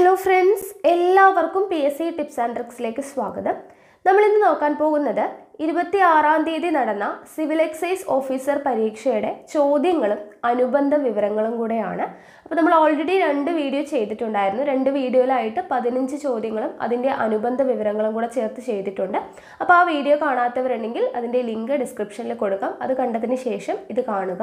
hello friends എല്ലാവർക്കും P S C tips and ട്രിക്സിലേക്ക് സ്വാഗതം നമ്മളിന്ന് നോക്കാൻ പോകുന്നത് ഇരുപത്തി ആറാം തീയതി നടന്ന സിവിൽ എക്സൈസ് ഓഫീസർ പരീക്ഷയുടെ ചോദ്യങ്ങളും അനുബന്ധ വിവരങ്ങളും കൂടെയാണ് അപ്പോൾ നമ്മൾ ഓൾറെഡി രണ്ട് വീഡിയോ ചെയ്തിട്ടുണ്ടായിരുന്നു രണ്ട് വീഡിയോയിലായിട്ട് പതിനഞ്ച് ചോദ്യങ്ങളും അതിൻ്റെ അനുബന്ധ വിവരങ്ങളും കൂടെ ചേർത്ത് ചെയ്തിട്ടുണ്ട് അപ്പോൾ ആ വീഡിയോ കാണാത്തവരുണ്ടെങ്കിൽ അതിൻ്റെ ലിങ്ക് ഡിസ്ക്രിപ്ഷനിൽ കൊടുക്കാം അത് കണ്ടതിന് ശേഷം ഇത് കാണുക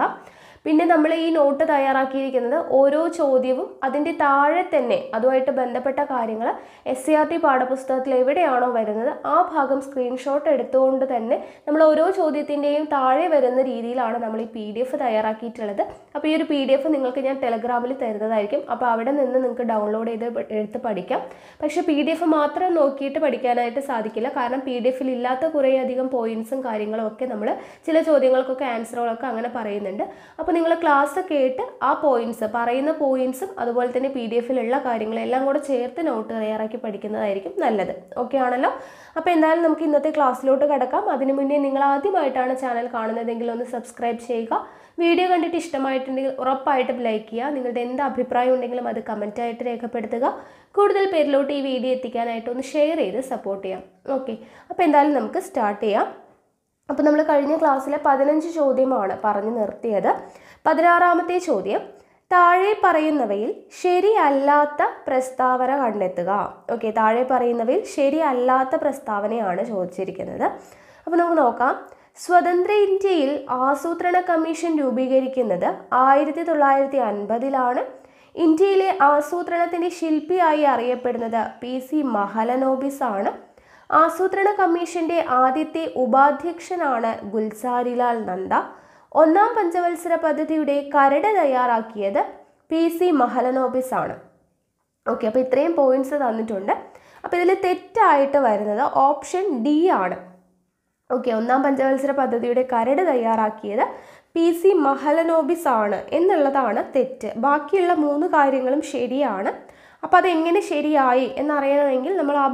പിന്നെ നമ്മൾ ഈ നോട്ട് തയ്യാറാക്കിയിരിക്കുന്നത് ഓരോ ചോദ്യവും അതിൻ്റെ താഴെ തന്നെ അതുമായിട്ട് ബന്ധപ്പെട്ട കാര്യങ്ങൾ എസ് സി ആർ ടി പാഠപുസ്തകത്തിൽ എവിടെയാണോ വരുന്നത് ആ ഭാഗം സ്ക്രീൻഷോട്ട് എടുത്തുകൊണ്ട് തന്നെ നമ്മൾ ഓരോ ചോദ്യത്തിൻ്റെയും താഴെ വരുന്ന രീതിയിലാണ് നമ്മൾ ഈ പി ഡി എഫ് തയ്യാറാക്കിയിട്ടുള്ളത് അപ്പോൾ ഈ ഒരു പി ഡി എഫ് നിങ്ങൾക്ക് ഞാൻ ടെലഗ്രാമിൽ തരുന്നതായിരിക്കും അപ്പോൾ അവിടെ നിന്ന് നിങ്ങൾക്ക് ഡൗൺലോഡ് ചെയ്ത് എടുത്ത് പഠിക്കാം പക്ഷേ പി ഡി എഫ് മാത്രം നോക്കിയിട്ട് പഠിക്കാനായിട്ട് സാധിക്കില്ല കാരണം പി ഡി എഫിൽ ഇല്ലാത്ത കുറേയധികം പോയിൻറ്സും കാര്യങ്ങളും ഒക്കെ നമ്മൾ ചില ചോദ്യങ്ങൾക്കൊക്കെ ആൻസറുകളൊക്കെ അങ്ങനെ പറയുന്നുണ്ട് അപ്പോൾ നിങ്ങൾ ക്ലാസ് കേട്ട് ആ പോയിൻറ്റ്സ് പറയുന്ന പോയിൻറ്റ്സും അതുപോലെ തന്നെ പി ഡി എഫിലുള്ള കാര്യങ്ങളെല്ലാം കൂടെ ചേർത്ത് നോട്ട് തയ്യാറാക്കി പഠിക്കുന്നതായിരിക്കും നല്ലത് ഓക്കെ ആണല്ലോ അപ്പോൾ എന്തായാലും നമുക്ക് ഇന്നത്തെ ക്ലാസ്സിലോട്ട് കിടക്കാം അതിനു മുന്നേ നിങ്ങൾ ആദ്യമായിട്ടാണ് ചാനൽ കാണുന്നതെങ്കിൽ ഒന്ന് സബ്സ്ക്രൈബ് ചെയ്യുക വീഡിയോ കണ്ടിട്ട് ഇഷ്ടമായിട്ടുണ്ടെങ്കിൽ ഉറപ്പായിട്ടും ലൈക്ക് ചെയ്യുക നിങ്ങളുടെ എന്ത് അഭിപ്രായം ഉണ്ടെങ്കിലും അത് കമൻറ്റായിട്ട് രേഖപ്പെടുത്തുക കൂടുതൽ പേരിലോട്ട് ഈ വീഡിയോ എത്തിക്കാനായിട്ട് ഒന്ന് ഷെയർ ചെയ്ത് സപ്പോർട്ട് ചെയ്യാം ഓക്കെ അപ്പോൾ എന്തായാലും നമുക്ക് സ്റ്റാർട്ട് ചെയ്യാം അപ്പോൾ നമ്മൾ കഴിഞ്ഞ ക്ലാസ്സിലെ പതിനഞ്ച് ചോദ്യമാണ് പറഞ്ഞു നിർത്തിയത് പതിനാറാമത്തെ ചോദ്യം താഴെ പറയുന്നവയിൽ ശരിയല്ലാത്ത പ്രസ്താവന കണ്ടെത്തുക ഓക്കെ താഴെ പറയുന്നവയിൽ ശരിയല്ലാത്ത പ്രസ്താവനയാണ് ചോദിച്ചിരിക്കുന്നത് അപ്പോൾ നമുക്ക് നോക്കാം സ്വതന്ത്ര ഇന്ത്യയിൽ ആസൂത്രണ കമ്മീഷൻ രൂപീകരിക്കുന്നത് ആയിരത്തി തൊള്ളായിരത്തി അൻപതിലാണ് ഇന്ത്യയിലെ ആസൂത്രണത്തിൻ്റെ ശില്പിയായി അറിയപ്പെടുന്നത് പി സി മഹലനോബിസ് ആണ് ആസൂത്രണ കമ്മീഷന്റെ ആദ്യത്തെ ഉപാധ്യക്ഷനാണ് ഗുൽസാരിലാൽ നന്ദ ഒന്നാം പഞ്ചവത്സര പദ്ധതിയുടെ കരട് തയ്യാറാക്കിയത് പി സി മഹലനോബിസ് ആണ് ഓക്കെ അപ്പോൾ ഇത്രയും പോയിന്റ്സ് തന്നിട്ടുണ്ട് അപ്പോൾ ഇതിൽ തെറ്റായിട്ട് വരുന്നത് ഓപ്ഷൻ ഡി ആണ് ഓക്കെ ഒന്നാം പഞ്ചവത്സര പദ്ധതിയുടെ കരട് തയ്യാറാക്കിയത് പി സി മഹലനോബിസ് ആണ് എന്നുള്ളതാണ് തെറ്റ് ബാക്കിയുള്ള മൂന്ന് കാര്യങ്ങളും ശരിയാണ് അപ്പോൾ അതെങ്ങനെ ശരിയായി എന്നറിയണമെങ്കിൽ നമ്മൾ ആ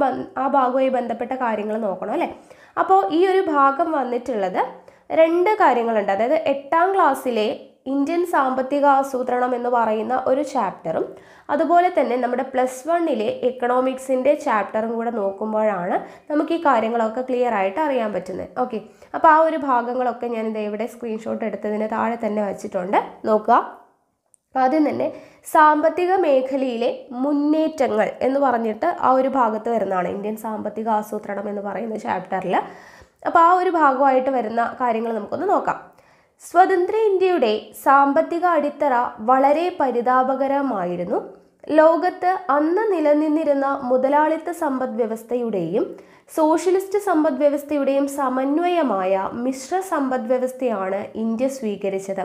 ആ ഭാഗവുമായി ബന്ധപ്പെട്ട കാര്യങ്ങൾ നോക്കണം അല്ലേ അപ്പോൾ ഈ ഒരു ഭാഗം വന്നിട്ടുള്ളത് രണ്ട് കാര്യങ്ങളുണ്ട് അതായത് എട്ടാം ക്ലാസ്സിലെ ഇന്ത്യൻ സാമ്പത്തിക ആസൂത്രണം എന്ന് പറയുന്ന ഒരു ചാപ്റ്ററും അതുപോലെ തന്നെ നമ്മുടെ പ്ലസ് വണ്ണിലെ എക്കണോമിക്സിൻ്റെ ചാപ്റ്ററും കൂടെ നോക്കുമ്പോഴാണ് നമുക്ക് ഈ കാര്യങ്ങളൊക്കെ ക്ലിയർ ആയിട്ട് അറിയാൻ പറ്റുന്നത് ഓക്കെ അപ്പോൾ ആ ഒരു ഭാഗങ്ങളൊക്കെ ഞാൻ ഇത് ഇവിടെ സ്ക്രീൻഷോട്ട് എടുത്തതിന് താഴെ തന്നെ വച്ചിട്ടുണ്ട് നോക്കുക അപ്പം ആദ്യം തന്നെ സാമ്പത്തിക മേഖലയിലെ മുന്നേറ്റങ്ങൾ എന്ന് പറഞ്ഞിട്ട് ആ ഒരു ഭാഗത്ത് വരുന്നതാണ് ഇന്ത്യൻ സാമ്പത്തിക ആസൂത്രണം എന്ന് പറയുന്ന ചാപ്റ്ററിൽ അപ്പോൾ ആ ഒരു ഭാഗമായിട്ട് വരുന്ന കാര്യങ്ങൾ നമുക്കൊന്ന് നോക്കാം സ്വതന്ത്ര ഇന്ത്യയുടെ സാമ്പത്തിക അടിത്തറ വളരെ പരിതാപകരമായിരുന്നു ലോകത്ത് അന്ന് നിലനിന്നിരുന്ന മുതലാളിത്ത സമ്പദ്വ്യവസ്ഥയുടെയും സോഷ്യലിസ്റ്റ് സമ്പദ്വ്യവസ്ഥയുടെയും സമന്വയമായ മിശ്ര സമ്പദ്വ്യവസ്ഥയാണ് ഇന്ത്യ സ്വീകരിച്ചത്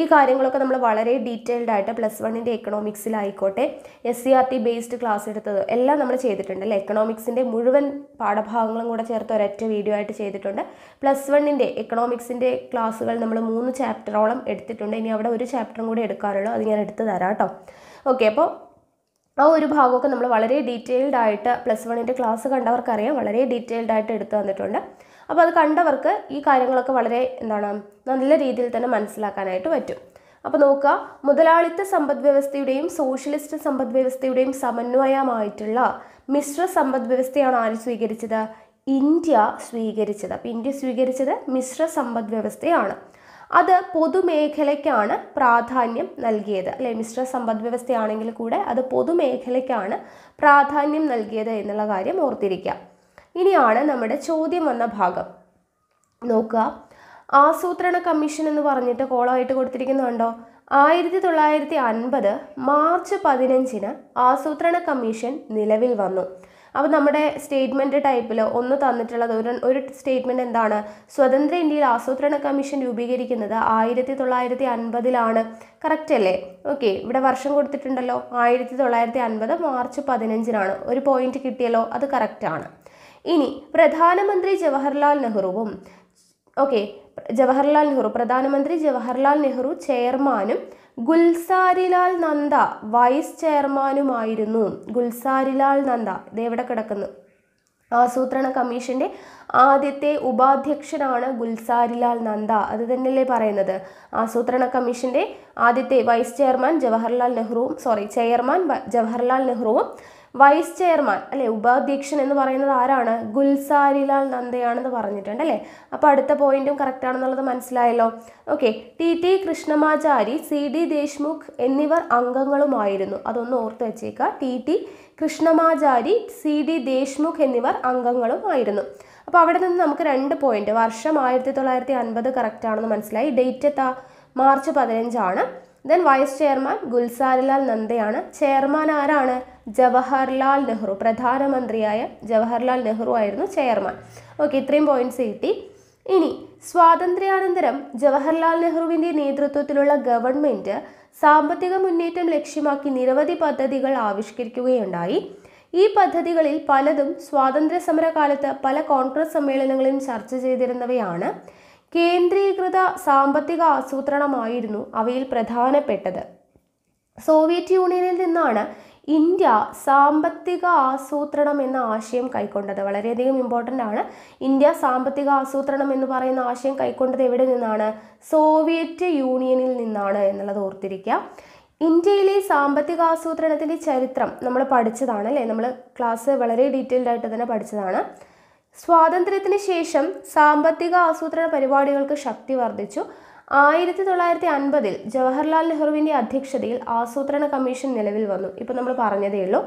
ഈ കാര്യങ്ങളൊക്കെ നമ്മൾ വളരെ ഡീറ്റെയിൽഡ് ആയിട്ട് പ്ലസ് വണ്ണിൻ്റെ എക്കണോമിക്സിലായിക്കോട്ടെ S C R T based class എടുത്തത് എല്ലാം നമ്മൾ ചെയ്തിട്ടുണ്ട് അല്ലേ എക്കണോമിക്സിൻ്റെ മുഴുവൻ പാഠഭാഗങ്ങളും കൂടെ ചേർത്ത് ഒരൊറ്റ വീഡിയോ ആയിട്ട് ചെയ്തിട്ടുണ്ട് പ്ലസ് വണ്ണിൻ്റെ എക്കണോമിക്സിൻ്റെ ക്ലാസ്സുകൾ നമ്മൾ മൂന്ന് ചാപ്റ്ററോളം എടുത്തിട്ടുണ്ട് ഇനി അവിടെ ഒരു ചാപ്റ്ററും കൂടി എടുക്കാറുള്ളൂ അത് ഞാൻ എടുത്തു തരാം കേട്ടോ ഓക്കെ അപ്പോൾ ആ ഒരു ഭാഗമൊക്കെ നമ്മൾ വളരെ ഡീറ്റെയിൽഡ് ആയിട്ട് പ്ലസ് വണ്ണിൻ്റെ ക്ലാസ് കണ്ടവർക്കറിയാം വളരെ ഡീറ്റെയിൽഡ് ആയിട്ട് എടുത്തു തന്നിട്ടുണ്ട് അപ്പോൾ അത് കണ്ടവർക്ക് ഈ കാര്യങ്ങളൊക്കെ വളരെ എന്താണ് നല്ല രീതിയിൽ തന്നെ മനസ്സിലാക്കാനായിട്ട് പറ്റും അപ്പോൾ നോക്കുക മുതലാളിത്ത സമ്പദ്വ്യവസ്ഥയുടെയും സോഷ്യലിസ്റ്റ് സമ്പദ്വ്യവസ്ഥയുടെയും സമന്വയമായിട്ടുള്ള മിശ്ര സമ്പദ്വ്യവസ്ഥയാണ് ആര് സ്വീകരിച്ചത് ഇന്ത്യ സ്വീകരിച്ചത് അപ്പോൾ ഇന്ത്യ സ്വീകരിച്ചത് മിശ്ര സമ്പദ്വ്യവസ്ഥയാണ് അത് പൊതുമേഖലയ്ക്കാണ് പ്രാധാന്യം നൽകിയത് അല്ലെ മിശ്ര സമ്പദ് വ്യവസ്ഥയാണെങ്കിൽ കൂടെ അത് പൊതുമേഖലയ്ക്കാണ് പ്രാധാന്യം നൽകിയത് എന്നുള്ള കാര്യം ഓർത്തിരിക്കുക ഇനിയാണ് നമ്മുടെ ചോദ്യം വന്ന ഭാഗം നോക്കുക ആസൂത്രണ കമ്മീഷൻ എന്ന് പറഞ്ഞിട്ട് കോളായിട്ട് കൊടുത്തിരിക്കുന്നുണ്ടോ ആയിരത്തി തൊള്ളായിരത്തി അൻപത് മാർച്ച് പതിനഞ്ചിന് ആസൂത്രണ കമ്മീഷൻ നിലവിൽ വന്നു അപ്പോൾ നമ്മുടെ സ്റ്റേറ്റ്മെൻറ്റ് ടൈപ്പിൽ ഒന്ന് തന്നിട്ടുള്ളത് ഒരു ഒരു സ്റ്റേറ്റ്മെൻറ്റ് എന്താണ് സ്വതന്ത്ര ഇന്ത്യയിൽ ആസൂത്രണ കമ്മീഷൻ രൂപീകരിക്കുന്നത് ആയിരത്തി തൊള്ളായിരത്തി അൻപതിലാണ് കറക്റ്റ് അല്ലേ ഓക്കെ ഇവിടെ വർഷം കൊടുത്തിട്ടുണ്ടല്ലോ ആയിരത്തി തൊള്ളായിരത്തി അൻപത് മാർച്ച് പതിനഞ്ചിനാണ് ഒരു പോയിന്റ് കിട്ടിയല്ലോ അത് കറക്റ്റാണ് ഇനി പ്രധാനമന്ത്രി ജവഹർലാൽ നെഹ്റുവും ഓക്കെ ജവഹർലാൽ നെഹ്റു പ്രധാനമന്ത്രി ജവഹർലാൽ നെഹ്റു ചെയർമാനും ഗുൽസാരിലാൽ നന്ദ വൈസ് ചെയർമാനുമായിരുന്നു ഗുൽസാരിലാൽ നന്ദ ഇതെവിടെ കിടക്കുന്നു ആസൂത്രണ കമ്മീഷന്റെ ആദ്യത്തെ ഉപാധ്യക്ഷനാണ് ഗുൽസാരിലാൽ നന്ദ അത് തന്നെയല്ലേ പറയുന്നത് ആസൂത്രണ കമ്മീഷന്റെ ആദ്യത്തെ വൈസ് ചെയർമാൻ ജവഹർലാൽ നെഹ്റുവും സോറി ചെയർമാൻ ജവഹർലാൽ നെഹ്റുവും വൈസ് ചെയർമാൻ അല്ലെ ഉപാധ്യക്ഷൻ എന്ന് പറയുന്നത് ആരാണ് ഗുൽസാരിലാൽ നന്ദയാണെന്ന് പറഞ്ഞിട്ടുണ്ട് അല്ലേ അപ്പോൾ അടുത്ത പോയിന്റും കറക്റ്റ് ആണെന്നുള്ളത് മനസ്സിലായല്ലോ okay T T Krishnamachari C D Deshmukh എന്നിവർ അംഗങ്ങളുമായിരുന്നു അതൊന്ന് ഓർത്ത് വെച്ചേക്കുക T T Krishnamachari C D Deshmukh എന്നിവർ അംഗങ്ങളുമായിരുന്നു അപ്പോൾ അവിടെ നിന്ന് നമുക്ക് രണ്ട് പോയിന്റ് വർഷം ആയിരത്തി തൊള്ളായിരത്തി അൻപത് കറക്റ്റ് ആണെന്ന് മനസ്സിലായി ഡേറ്റ് എത്താ മാർച്ച് പതിനഞ്ചാണ് ദെൻ വൈസ് ചെയർമാൻ ഗുൽസാരിലാൽ നന്ദയാണ് ചെയർമാൻ ആരാണ് ജവഹർലാൽ നെഹ്റു പ്രധാനമന്ത്രിയായ ജവഹർലാൽ നെഹ്റു ആയിരുന്നു ചെയർമാൻ ഓക്കെ ഇത്രയും പോയിന്റ്സ് കിട്ടി ഇനി സ്വാതന്ത്ര്യാനന്തരം ജവഹർലാൽ നെഹ്റുവിൻ്റെ നേതൃത്വത്തിലുള്ള ഗവൺമെൻറ് സാമ്പത്തിക മുന്നേറ്റം ലക്ഷ്യമാക്കി നിരവധി പദ്ധതികൾ ആവിഷ്കരിക്കുകയുണ്ടായി ഈ പദ്ധതികളിൽ പലതും സ്വാതന്ത്ര്യ സമരകാലത്ത് പല കോൺഗ്രസ് സമ്മേളനങ്ങളിലും ചർച്ച ചെയ്തിരുന്നവയാണ് കേന്ദ്രീകൃത സാമ്പത്തിക ആസൂത്രണമായിരുന്നു അവയിൽ പ്രധാനപ്പെട്ടത് സോവിയറ്റ് യൂണിയനിൽ നിന്നാണ് ഇന്ത്യ സാമ്പത്തിക ആസൂത്രണം എന്ന ആശയം കൈക്കൊണ്ടത് വളരെയധികം ഇമ്പോർട്ടൻ്റ് ആണ് ഇന്ത്യ സാമ്പത്തിക ആസൂത്രണം എന്ന് പറയുന്ന ആശയം കൈക്കൊണ്ടത് എവിടെ നിന്നാണ് സോവിയറ്റ് യൂണിയനിൽ നിന്നാണ് എന്നുള്ളത് ഓർത്തിരിക്കുക ഇന്ത്യയിലെ സാമ്പത്തിക ആസൂത്രണത്തിൻ്റെ ചരിത്രം നമ്മൾ പഠിച്ചതാണ് അല്ലേ നമ്മൾ ക്ലാസ് വളരെ ഡീറ്റെയിൽഡ് ആയിട്ട് തന്നെ പഠിച്ചതാണ് സ്വാതന്ത്ര്യത്തിന് ശേഷം സാമ്പത്തിക ആസൂത്രണ പരിപാടികൾക്ക് ശക്തി വർദ്ധിച്ചു ആയിരത്തി തൊള്ളായിരത്തി അൻപതിൽ ജവഹർലാൽ നെഹ്റുവിൻ്റെ അധ്യക്ഷതയിൽ ആസൂത്രണ കമ്മീഷൻ നിലവിൽ വന്നു ഇപ്പോൾ നമ്മൾ പറഞ്ഞതേ ഉള്ളൂ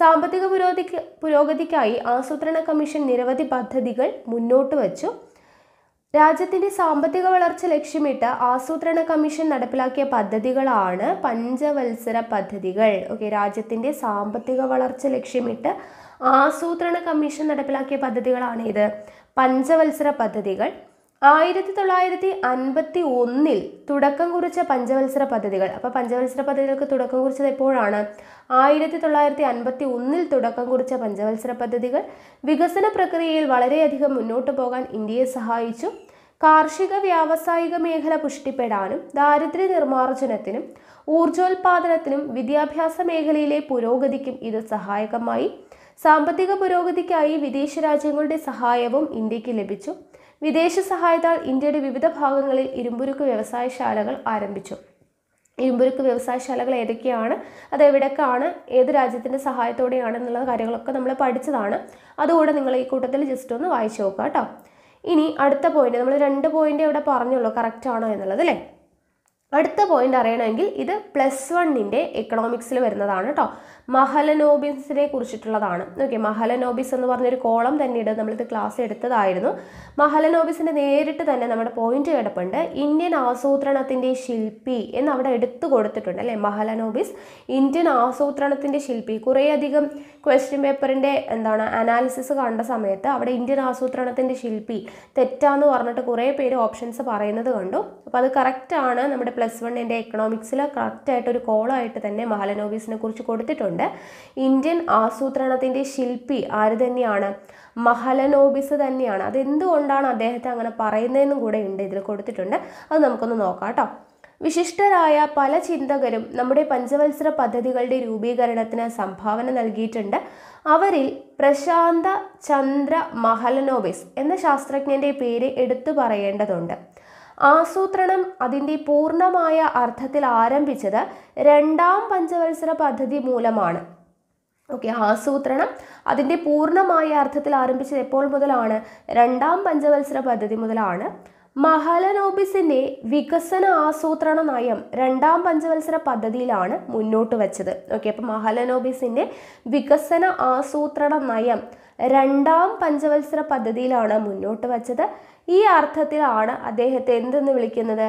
സാമ്പത്തിക പുരോഗതിക്ക് പുരോഗതിക്കായി ആസൂത്രണ കമ്മീഷൻ നിരവധി പദ്ധതികൾ മുന്നോട്ട് വച്ചു രാജ്യത്തിൻ്റെ സാമ്പത്തിക വളർച്ച ലക്ഷ്യമിട്ട് ആസൂത്രണ കമ്മീഷൻ നടപ്പിലാക്കിയ പദ്ധതികളാണ് പഞ്ചവത്സര പദ്ധതികൾ ഓക്കെ രാജ്യത്തിൻ്റെ സാമ്പത്തിക വളർച്ച ലക്ഷ്യമിട്ട് ആസൂത്രണ കമ്മീഷൻ നടപ്പിലാക്കിയ പദ്ധതികളാണ് ഇത് പഞ്ചവത്സര പദ്ധതികൾ ആയിരത്തി തൊള്ളായിരത്തി അൻപത്തി ഒന്നിൽ തുടക്കം കുറിച്ച പഞ്ചവത്സര പദ്ധതികൾ അപ്പോൾ പഞ്ചവത്സര പദ്ധതികൾക്ക് തുടക്കം കുറിച്ചത് എപ്പോഴാണ് ആയിരത്തി തൊള്ളായിരത്തി അൻപത്തി ഒന്നിൽ തുടക്കം കുറിച്ച പഞ്ചവത്സര പദ്ധതികൾ വികസന പ്രക്രിയയിൽ വളരെയധികം മുന്നോട്ട് പോകാൻ ഇന്ത്യയെ സഹായിച്ചു കാർഷിക വ്യാവസായിക മേഖല പുഷ്ടിപ്പെടാനും ദാരിദ്ര്യ നിർമ്മാർജ്ജനത്തിനും ഊർജോൽപാദനത്തിനും വിദ്യാഭ്യാസ മേഖലയിലെ പുരോഗതിക്കും ഇത് സഹായകമായി സാമ്പത്തിക പുരോഗതിക്കായി വിദേശ രാജ്യങ്ങളുടെ സഹായവും ഇന്ത്യക്ക് ലഭിച്ചു വിദേശ സഹായത്താൽ ഇന്ത്യയുടെ വിവിധ ഭാഗങ്ങളിൽ ഇരുമ്പുരുക്ക് വ്യവസായശാലകൾ ആരംഭിച്ചു ഇരുമ്പുരുക്ക് വ്യവസായശാലകൾ ഏതൊക്കെയാണ് അത് എവിടെയൊക്കെയാണ് ഏത് രാജ്യത്തിൻ്റെ സഹായത്തോടെയാണ് എന്നുള്ള കാര്യങ്ങളൊക്കെ നമ്മൾ പഠിച്ചതാണ് അതുകൂടെ നിങ്ങൾ ഈ കൂട്ടത്തിൽ ജസ്റ്റ് ഒന്ന് വായിച്ചു നോക്കുക കേട്ടോ ഇനി അടുത്ത പോയിന്റ് നമ്മൾ രണ്ട് പോയിന്റ് ഇവിടെ പറഞ്ഞുള്ളൂ കറക്റ്റ് ആണോ എന്നുള്ളത് അല്ലേ അടുത്ത പോയിന്റ് അറിയണമെങ്കിൽ ഇത് പ്ലസ് വണ്ണിൻ്റെ എക്കണോമിക്സിൽ വരുന്നതാണ് കേട്ടോ മഹലനോബിസിനെ കുറിച്ചിട്ടുള്ളതാണ് ഓക്കെ മഹലനോബിസ് എന്ന് പറഞ്ഞൊരു കോളം തന്നെയുണ്ട് നമ്മളിത് ക്ലാസ് എടുത്തതായിരുന്നു മഹലനോബിസിൻ്റെ നേരിട്ട് തന്നെ നമ്മുടെ പോയിന്റ് കിടപ്പുണ്ട് ഇന്ത്യൻ ആസൂത്രണത്തിൻ്റെ ശില്പി എന്ന് അവിടെ എടുത്തു കൊടുത്തിട്ടുണ്ട് അല്ലേ മഹലനോബിസ് ഇന്ത്യൻ ആസൂത്രണത്തിൻ്റെ ശില്പി കുറേയധികം ക്വസ്റ്റ്യൻ പേപ്പറിൻ്റെ എന്താണ് അനാലിസിസ് കണ്ട സമയത്ത് അവിടെ ഇന്ത്യൻ ആസൂത്രണത്തിൻ്റെ ശില്പി തെറ്റാന്ന് പറഞ്ഞിട്ട് കുറേ പേര് ഓപ്ഷൻസ് പറയുന്നത് കണ്ടു അപ്പോൾ അത് കറക്റ്റാണ് നമ്മുടെ പ്ലസ് വണ്ണിൻ്റെ എക്കണോമിക്സിൽ കറക്റ്റായിട്ടൊരു കോളായിട്ട് തന്നെ മഹലനോബിസിനെ കുറിച്ച് കൊടുത്തിട്ടുണ്ട് പറയുന്നുണ്ട് ഇന്ത്യൻ ആസൂത്രണത്തിൻ്റെ ശില്പി ആര് തന്നെയാണ് മഹലനോബിസ് തന്നെയാണ് അതെന്തുകൊണ്ടാണ് അദ്ദേഹത്തെ അങ്ങനെ പറയുന്നതെന്നും കൂടെ ഉണ്ട് ഇതിൽ കൊടുത്തിട്ടുണ്ട് അത് നമുക്കൊന്ന് നോക്കാം കേട്ടോ വിശിഷ്ടരായ പല ചിന്തകരും നമ്മുടെ പഞ്ചവത്സര പദ്ധതികളുടെ രൂപീകരണത്തിന് സംഭാവന നൽകിയിട്ടുണ്ട് അവരിൽ പ്രശാന്ത ചന്ദ്ര മഹലനോബിസ് എന്ന ശാസ്ത്രജ്ഞന്റെ പേര് എടുത്തു പറയേണ്ടതുണ്ട് ആസൂത്രണം അതിൻ്റെ പൂർണ്ണമായ അർത്ഥത്തിൽ ആരംഭിച്ചത് രണ്ടാം പഞ്ചവത്സര പദ്ധതി മൂലമാണ് ഓക്കെ ആസൂത്രണം അതിൻ്റെ പൂർണ്ണമായ അർത്ഥത്തിൽ ആരംഭിച്ചത് എപ്പോൾ മുതലാണ് രണ്ടാം പഞ്ചവത്സര പദ്ധതി മുതലാണ് മഹലനോബിസിൻ്റെ വികസന ആസൂത്രണ നയം രണ്ടാം പഞ്ചവത്സര പദ്ധതിയിലാണ് മുന്നോട്ട് വച്ചത് ഓക്കെ അപ്പം മഹലനോബിസിൻ്റെ വികസന ആസൂത്രണ നയം രണ്ടാം പഞ്ചവത്സര പദ്ധതിയിലാണ് മുന്നോട്ട് വച്ചത് ഈ അർത്ഥത്തിലാണ് അദ്ദേഹത്തെ എന്തെന്ന് വിളിക്കുന്നത്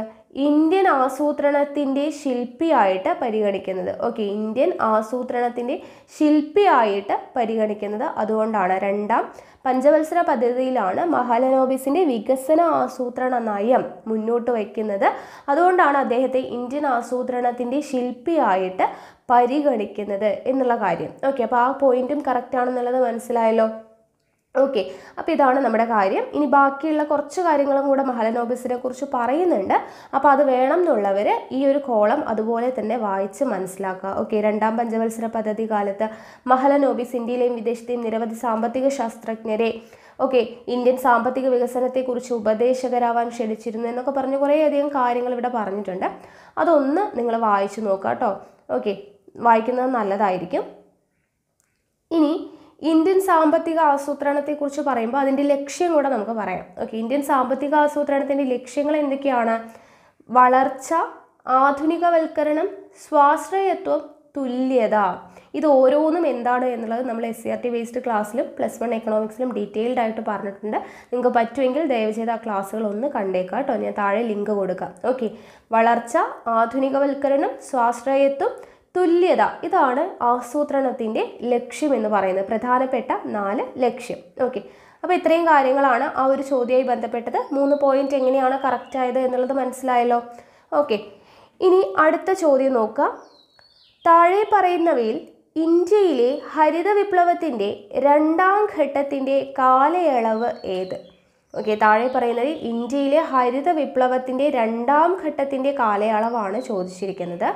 ഇന്ത്യൻ ആസൂത്രണത്തിൻ്റെ ശില്പിയായിട്ട് പരിഗണിക്കുന്നത് ഓക്കെ ഇന്ത്യൻ ആസൂത്രണത്തിൻ്റെ ശില്പിയായിട്ട് പരിഗണിക്കുന്നത് അതുകൊണ്ടാണ് രണ്ടാം പഞ്ചവത്സര പദ്ധതിയിലാണ് മഹാലനോബിസിൻ്റെ വികസന ആസൂത്രണ നയം മുന്നോട്ട് വയ്ക്കുന്നത് അതുകൊണ്ടാണ് അദ്ദേഹത്തെ ഇന്ത്യൻ ആസൂത്രണത്തിൻ്റെ ശില്പിയായിട്ട് പരിഗണിക്കുന്നത് എന്നുള്ള കാര്യം ഓക്കെ അപ്പോൾ ആ പോയിന്റും കറക്റ്റ് ആണെന്നുള്ളത് മനസ്സിലായല്ലോ ഓക്കെ അപ്പോൾ ഇതാണ് നമ്മുടെ കാര്യം ഇനി ബാക്കിയുള്ള കുറച്ച് കാര്യങ്ങളും കൂടെ മഹലനോബിസിനെ കുറിച്ച് പറയുന്നുണ്ട് അപ്പോൾ അത് വേണം എന്നുള്ളവർ ഈ ഒരു കോളം അതുപോലെ തന്നെ വായിച്ച് മനസ്സിലാക്കുക ഓക്കെ രണ്ടാം പഞ്ചവത്സര പദ്ധതി കാലത്ത് മഹലനോബിസ് ഇന്ത്യയിലെയും വിദേശത്തെയും നിരവധി സാമ്പത്തിക ശാസ്ത്രജ്ഞരെ ഓക്കെ ഇന്ത്യൻ സാമ്പത്തിക വികസനത്തെക്കുറിച്ച് ഉപദേശകരാവാൻ ക്ഷണിച്ചിരുന്നു എന്നൊക്കെ പറഞ്ഞ് കുറേയധികം കാര്യങ്ങൾ ഇവിടെ പറഞ്ഞിട്ടുണ്ട് അതൊന്ന് നിങ്ങൾ വായിച്ചു നോക്കാം കേട്ടോ ഓക്കെ വായിക്കുന്നത് നല്ലതായിരിക്കും ഇനി ഇന്ത്യൻ സാമ്പത്തിക ആസൂത്രണത്തെക്കുറിച്ച് പറയുമ്പോൾ അതിൻ്റെ ലക്ഷ്യം കൂടെ നമുക്ക് പറയാം ഓക്കെ ഇന്ത്യൻ സാമ്പത്തിക ആസൂത്രണത്തിൻ്റെ ലക്ഷ്യങ്ങൾ എന്തൊക്കെയാണ് വളർച്ച ആധുനികവൽക്കരണം സ്വാശ്രയത്വം തുല്യത ഇത് ഓരോന്നും എന്താണ് എന്നുള്ളത് നമ്മൾ S C R T based ക്ലാസ്സിലും പ്ലസ് വൺ എക്കണോമിക്സിലും ഡീറ്റെയിൽഡ് ആയിട്ട് പറഞ്ഞിട്ടുണ്ട് നിങ്ങൾക്ക് പറ്റുമെങ്കിൽ ദയവ് ചെയ്ത് ആ ക്ലാസ്സുകൾ ഒന്ന് കണ്ടേക്കുക കേട്ടോ ഞാൻ താഴെ ലിങ്ക് കൊടുക്കാം ഓക്കെ വളർച്ച ആധുനികവൽക്കരണം സ്വാശ്രയത്വം തുല്യത ഇതാണ് ആസൂത്രണത്തിൻ്റെ ലക്ഷ്യം എന്ന് പറയുന്നത് പ്രധാനപ്പെട്ട നാല് ലക്ഷ്യം ഓക്കെ അപ്പോൾ ഇത്രയും കാര്യങ്ങളാണ് ആ ഒരു ചോദ്യമായി ബന്ധപ്പെട്ടത് മൂന്ന് പോയിന്റ് എങ്ങനെയാണ് കറക്റ്റ് ആയത് എന്നുള്ളത് മനസ്സിലായല്ലോ ഓക്കെ ഇനി അടുത്ത ചോദ്യം നോക്കുക താഴെ പറയുന്നവയിൽ ഇന്ത്യയിലെ ഹരിത വിപ്ലവത്തിൻ്റെ രണ്ടാം ഘട്ടത്തിൻ്റെ കാലയളവ് ഏത് ഓക്കെ താഴെ പറയുന്നത് ഇന്ത്യയിലെ ഹരിത വിപ്ലവത്തിൻ്റെ രണ്ടാം ഘട്ടത്തിൻ്റെ കാലയളവാണ് ചോദിച്ചിരിക്കുന്നത്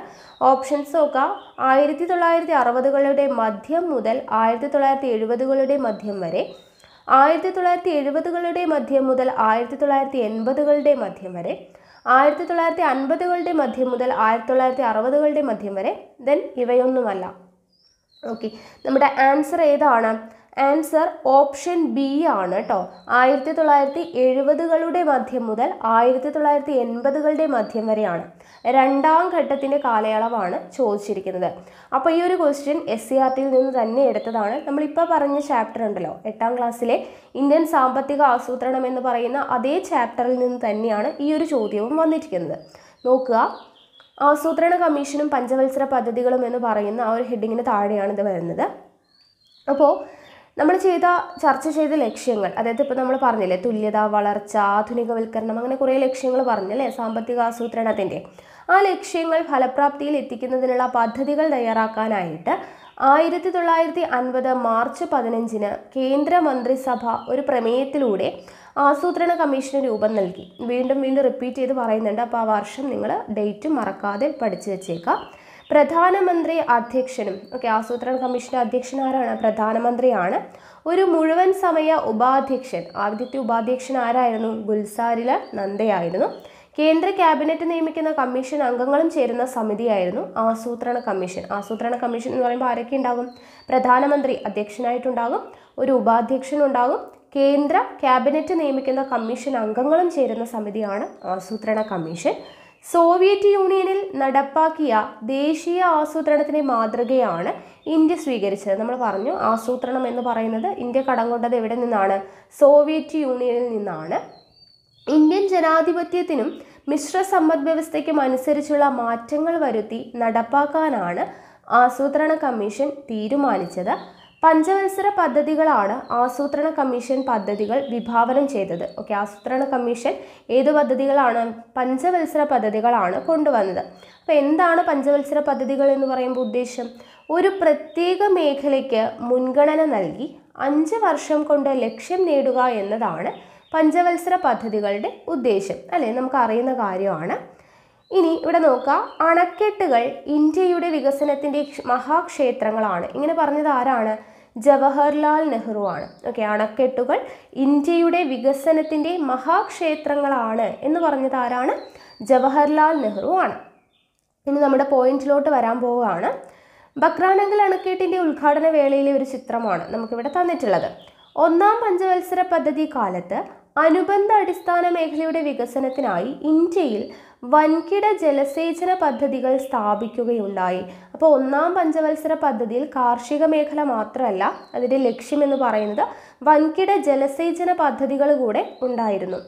ഓപ്ഷൻസ് നോക്കാം ആയിരത്തി തൊള്ളായിരത്തി അറുപതുകളുടെ മധ്യം മുതൽ ആയിരത്തി തൊള്ളായിരത്തി എഴുപതുകളുടെ മധ്യം വരെ ആയിരത്തി തൊള്ളായിരത്തി എഴുപതുകളുടെ മധ്യം മുതൽ ആയിരത്തി തൊള്ളായിരത്തി എൺപതുകളുടെ മധ്യം വരെ ആയിരത്തി തൊള്ളായിരത്തി അൻപതുകളുടെ മധ്യം മുതൽ ആയിരത്തി തൊള്ളായിരത്തി അറുപതുകളുടെ മധ്യം വരെ ദെൻ ഇവയൊന്നുമല്ല ഓക്കെ നമ്മുടെ ആൻസർ ഏതാണ് ആൻസർ ഓപ്ഷൻ ബി ആണ് കേട്ടോ ആയിരത്തി തൊള്ളായിരത്തി എഴുപതുകളുടെ മധ്യം മുതൽ ആയിരത്തി തൊള്ളായിരത്തി എൺപതുകളുടെ മധ്യം വരെയാണ് രണ്ടാം ഘട്ടത്തിൻ്റെ കാലയളവാണ് ചോദിച്ചിരിക്കുന്നത് അപ്പോൾ ഈ ഒരു ക്വസ്റ്റ്യൻ എസ് സി ആർ ടിയിൽ നിന്ന് തന്നെ എടുത്തതാണ് നമ്മളിപ്പോൾ പറഞ്ഞ ചാപ്റ്റർ ഉണ്ടല്ലോ എട്ടാം ക്ലാസ്സിലെ ഇന്ത്യൻ സാമ്പത്തിക ആസൂത്രണം എന്ന് പറയുന്ന അതേ ചാപ്റ്ററിൽ നിന്ന് തന്നെയാണ് ഈ ഒരു ചോദ്യവും വന്നിരിക്കുന്നത് നോക്കുക ആസൂത്രണ കമ്മീഷനും പഞ്ചവത്സര പദ്ധതികളും എന്ന് പറയുന്ന ആ ഒരു ഹെഡിങ്ങിന് താഴെയാണ് ഇത് വരുന്നത് അപ്പോൾ നമ്മൾ ചെയ്ത ചർച്ച ചെയ്ത ലക്ഷ്യങ്ങൾ അതായത് ഇപ്പോൾ നമ്മൾ പറഞ്ഞില്ലേ തുല്യത വളർച്ച ആധുനികവൽക്കരണം അങ്ങനെ കുറേ ലക്ഷ്യങ്ങൾ പറഞ്ഞല്ലേ സാമ്പത്തിക ആസൂത്രണത്തിൻ്റെ ആ ലക്ഷ്യങ്ങൾ ഫലപ്രാപ്തിയിൽ എത്തിക്കുന്നതിനുള്ള പദ്ധതികൾ തയ്യാറാക്കാനായിട്ട് ആയിരത്തി തൊള്ളായിരത്തി അൻപത് മാർച്ച് പതിനഞ്ചിന് കേന്ദ്രമന്ത്രിസഭ ഒരു പ്രമേയത്തിലൂടെ ആസൂത്രണ കമ്മീഷന് രൂപം നൽകി വീണ്ടും വീണ്ടും റിപ്പീറ്റ് ചെയ്ത് പറയുന്നുണ്ട് അപ്പോൾ ആ വർഷം നിങ്ങൾ ഡേറ്റ് മറക്കാതെ പഠിച്ചു വെച്ചേക്കാം പ്രധാനമന്ത്രി അധ്യക്ഷനും ഓക്കെ ആസൂത്രണ കമ്മീഷൻ്റെ അധ്യക്ഷൻ ആരാണ് പ്രധാനമന്ത്രിയാണ് ഒരു മുഴുവൻ സമയ ഉപാധ്യക്ഷൻ ആദ്യത്തെ ഉപാധ്യക്ഷൻ ആരായിരുന്നു ഗുൽസാരില നന്ദയായിരുന്നു കേന്ദ്ര ക്യാബിനറ്റ് നിയമിക്കുന്ന കമ്മീഷൻ അംഗങ്ങളും ചേരുന്ന സമിതിയായിരുന്നു ആസൂത്രണ കമ്മീഷൻ ആസൂത്രണ കമ്മീഷൻ എന്ന് പറയുമ്പോൾ ആരൊക്കെ ഉണ്ടാകും പ്രധാനമന്ത്രി അധ്യക്ഷനായിട്ടുണ്ടാകും ഒരു ഉപാധ്യക്ഷൻ ഉണ്ടാകും കേന്ദ്ര ക്യാബിനറ്റ് നിയമിക്കുന്ന കമ്മീഷൻ അംഗങ്ങളും ചേരുന്ന സമിതിയാണ് ആസൂത്രണ കമ്മീഷൻ സോവിയറ്റ് യൂണിയനിൽ നടപ്പാക്കിയ ദേശീയ ആസൂത്രണത്തിൻ്റെ മാതൃകയാണ് ഇന്ത്യ സ്വീകരിച്ചത് നമ്മൾ പറഞ്ഞു ആസൂത്രണം എന്ന് പറയുന്നത് ഇന്ത്യ കടം കൊണ്ടത് എവിടെ നിന്നാണ് സോവിയറ്റ് യൂണിയനിൽ നിന്നാണ് ഇന്ത്യൻ ജനാധിപത്യത്തിനും മിശ്ര സമ്പദ് വ്യവസ്ഥയ്ക്കും അനുസരിച്ചുള്ള മാറ്റങ്ങൾ വരുത്തി നടപ്പാക്കാനാണ് ആസൂത്രണ കമ്മീഷൻ തീരുമാനിച്ചത് പഞ്ചവത്സര പദ്ധതികളാണ് ആസൂത്രണ കമ്മീഷൻ പദ്ധതികൾ വിഭാവനം ചെയ്തത് ഓക്കെ ആസൂത്രണ കമ്മീഷൻ ഏത് പദ്ധതികളാണ് പഞ്ചവത്സര പദ്ധതികളാണ് കൊണ്ടുവന്നത് അപ്പോൾ എന്താണ് പഞ്ചവത്സര പദ്ധതികൾ എന്ന് പറയുമ്പോൾ ഉദ്ദേശം ഒരു പ്രത്യേക മേഖലയ്ക്ക് മുൻഗണന നൽകി അഞ്ച് വർഷം കൊണ്ട് ലക്ഷ്യം നേടുക എന്നതാണ് പഞ്ചവത്സര പദ്ധതികളുടെ ഉദ്ദേശം അല്ലേ നമുക്കറിയുന്ന കാര്യമാണ് ഇനി ഇവിടെ നോക്കാം അണക്കെട്ടുകൾ ഇന്ത്യയുടെ വികസനത്തിൻ്റെ മഹാക്ഷേത്രങ്ങളാണ് ഇങ്ങനെ പറഞ്ഞത് ആരാണ് ജവഹർലാൽ നെഹ്റു ആണ് ഓക്കെ അണക്കെട്ടുകൾ ഇന്ത്യയുടെ വികസനത്തിൻ്റെ മഹാക്ഷേത്രങ്ങളാണ് എന്ന് പറഞ്ഞത് ആരാണ് ജവഹർലാൽ നെഹ്റു ആണ് ഇനി നമ്മുടെ പോയിന്റിലോട്ട് വരാൻ പോവുകയാണ് ബക്രാനങ്കൽ അണക്കെട്ടിൻ്റെ ഉദ്ഘാടന വേളയിലെ ഒരു ചിത്രമാണ് നമുക്കിവിടെ തന്നിട്ടുള്ളത് ഒന്നാം പഞ്ചവത്സര പദ്ധതി കാലത്ത് അനുബന്ധ അടിസ്ഥാന മേഖലയുടെ വികസനത്തിനായി ഇന്ത്യയിൽ വൻകിട ജലസേചന പദ്ധതികൾ സ്ഥാപിക്കുകയുണ്ടായി അപ്പോൾ ഒന്നാം പഞ്ചവത്സര പദ്ധതിയിൽ കാർഷിക മേഖല മാത്രമല്ല അതിൻ്റെ ലക്ഷ്യമെന്ന് പറയുന്നത് വൻകിട ജലസേചന പദ്ധതികൾ കൂടെ ഉണ്ടായിരുന്നു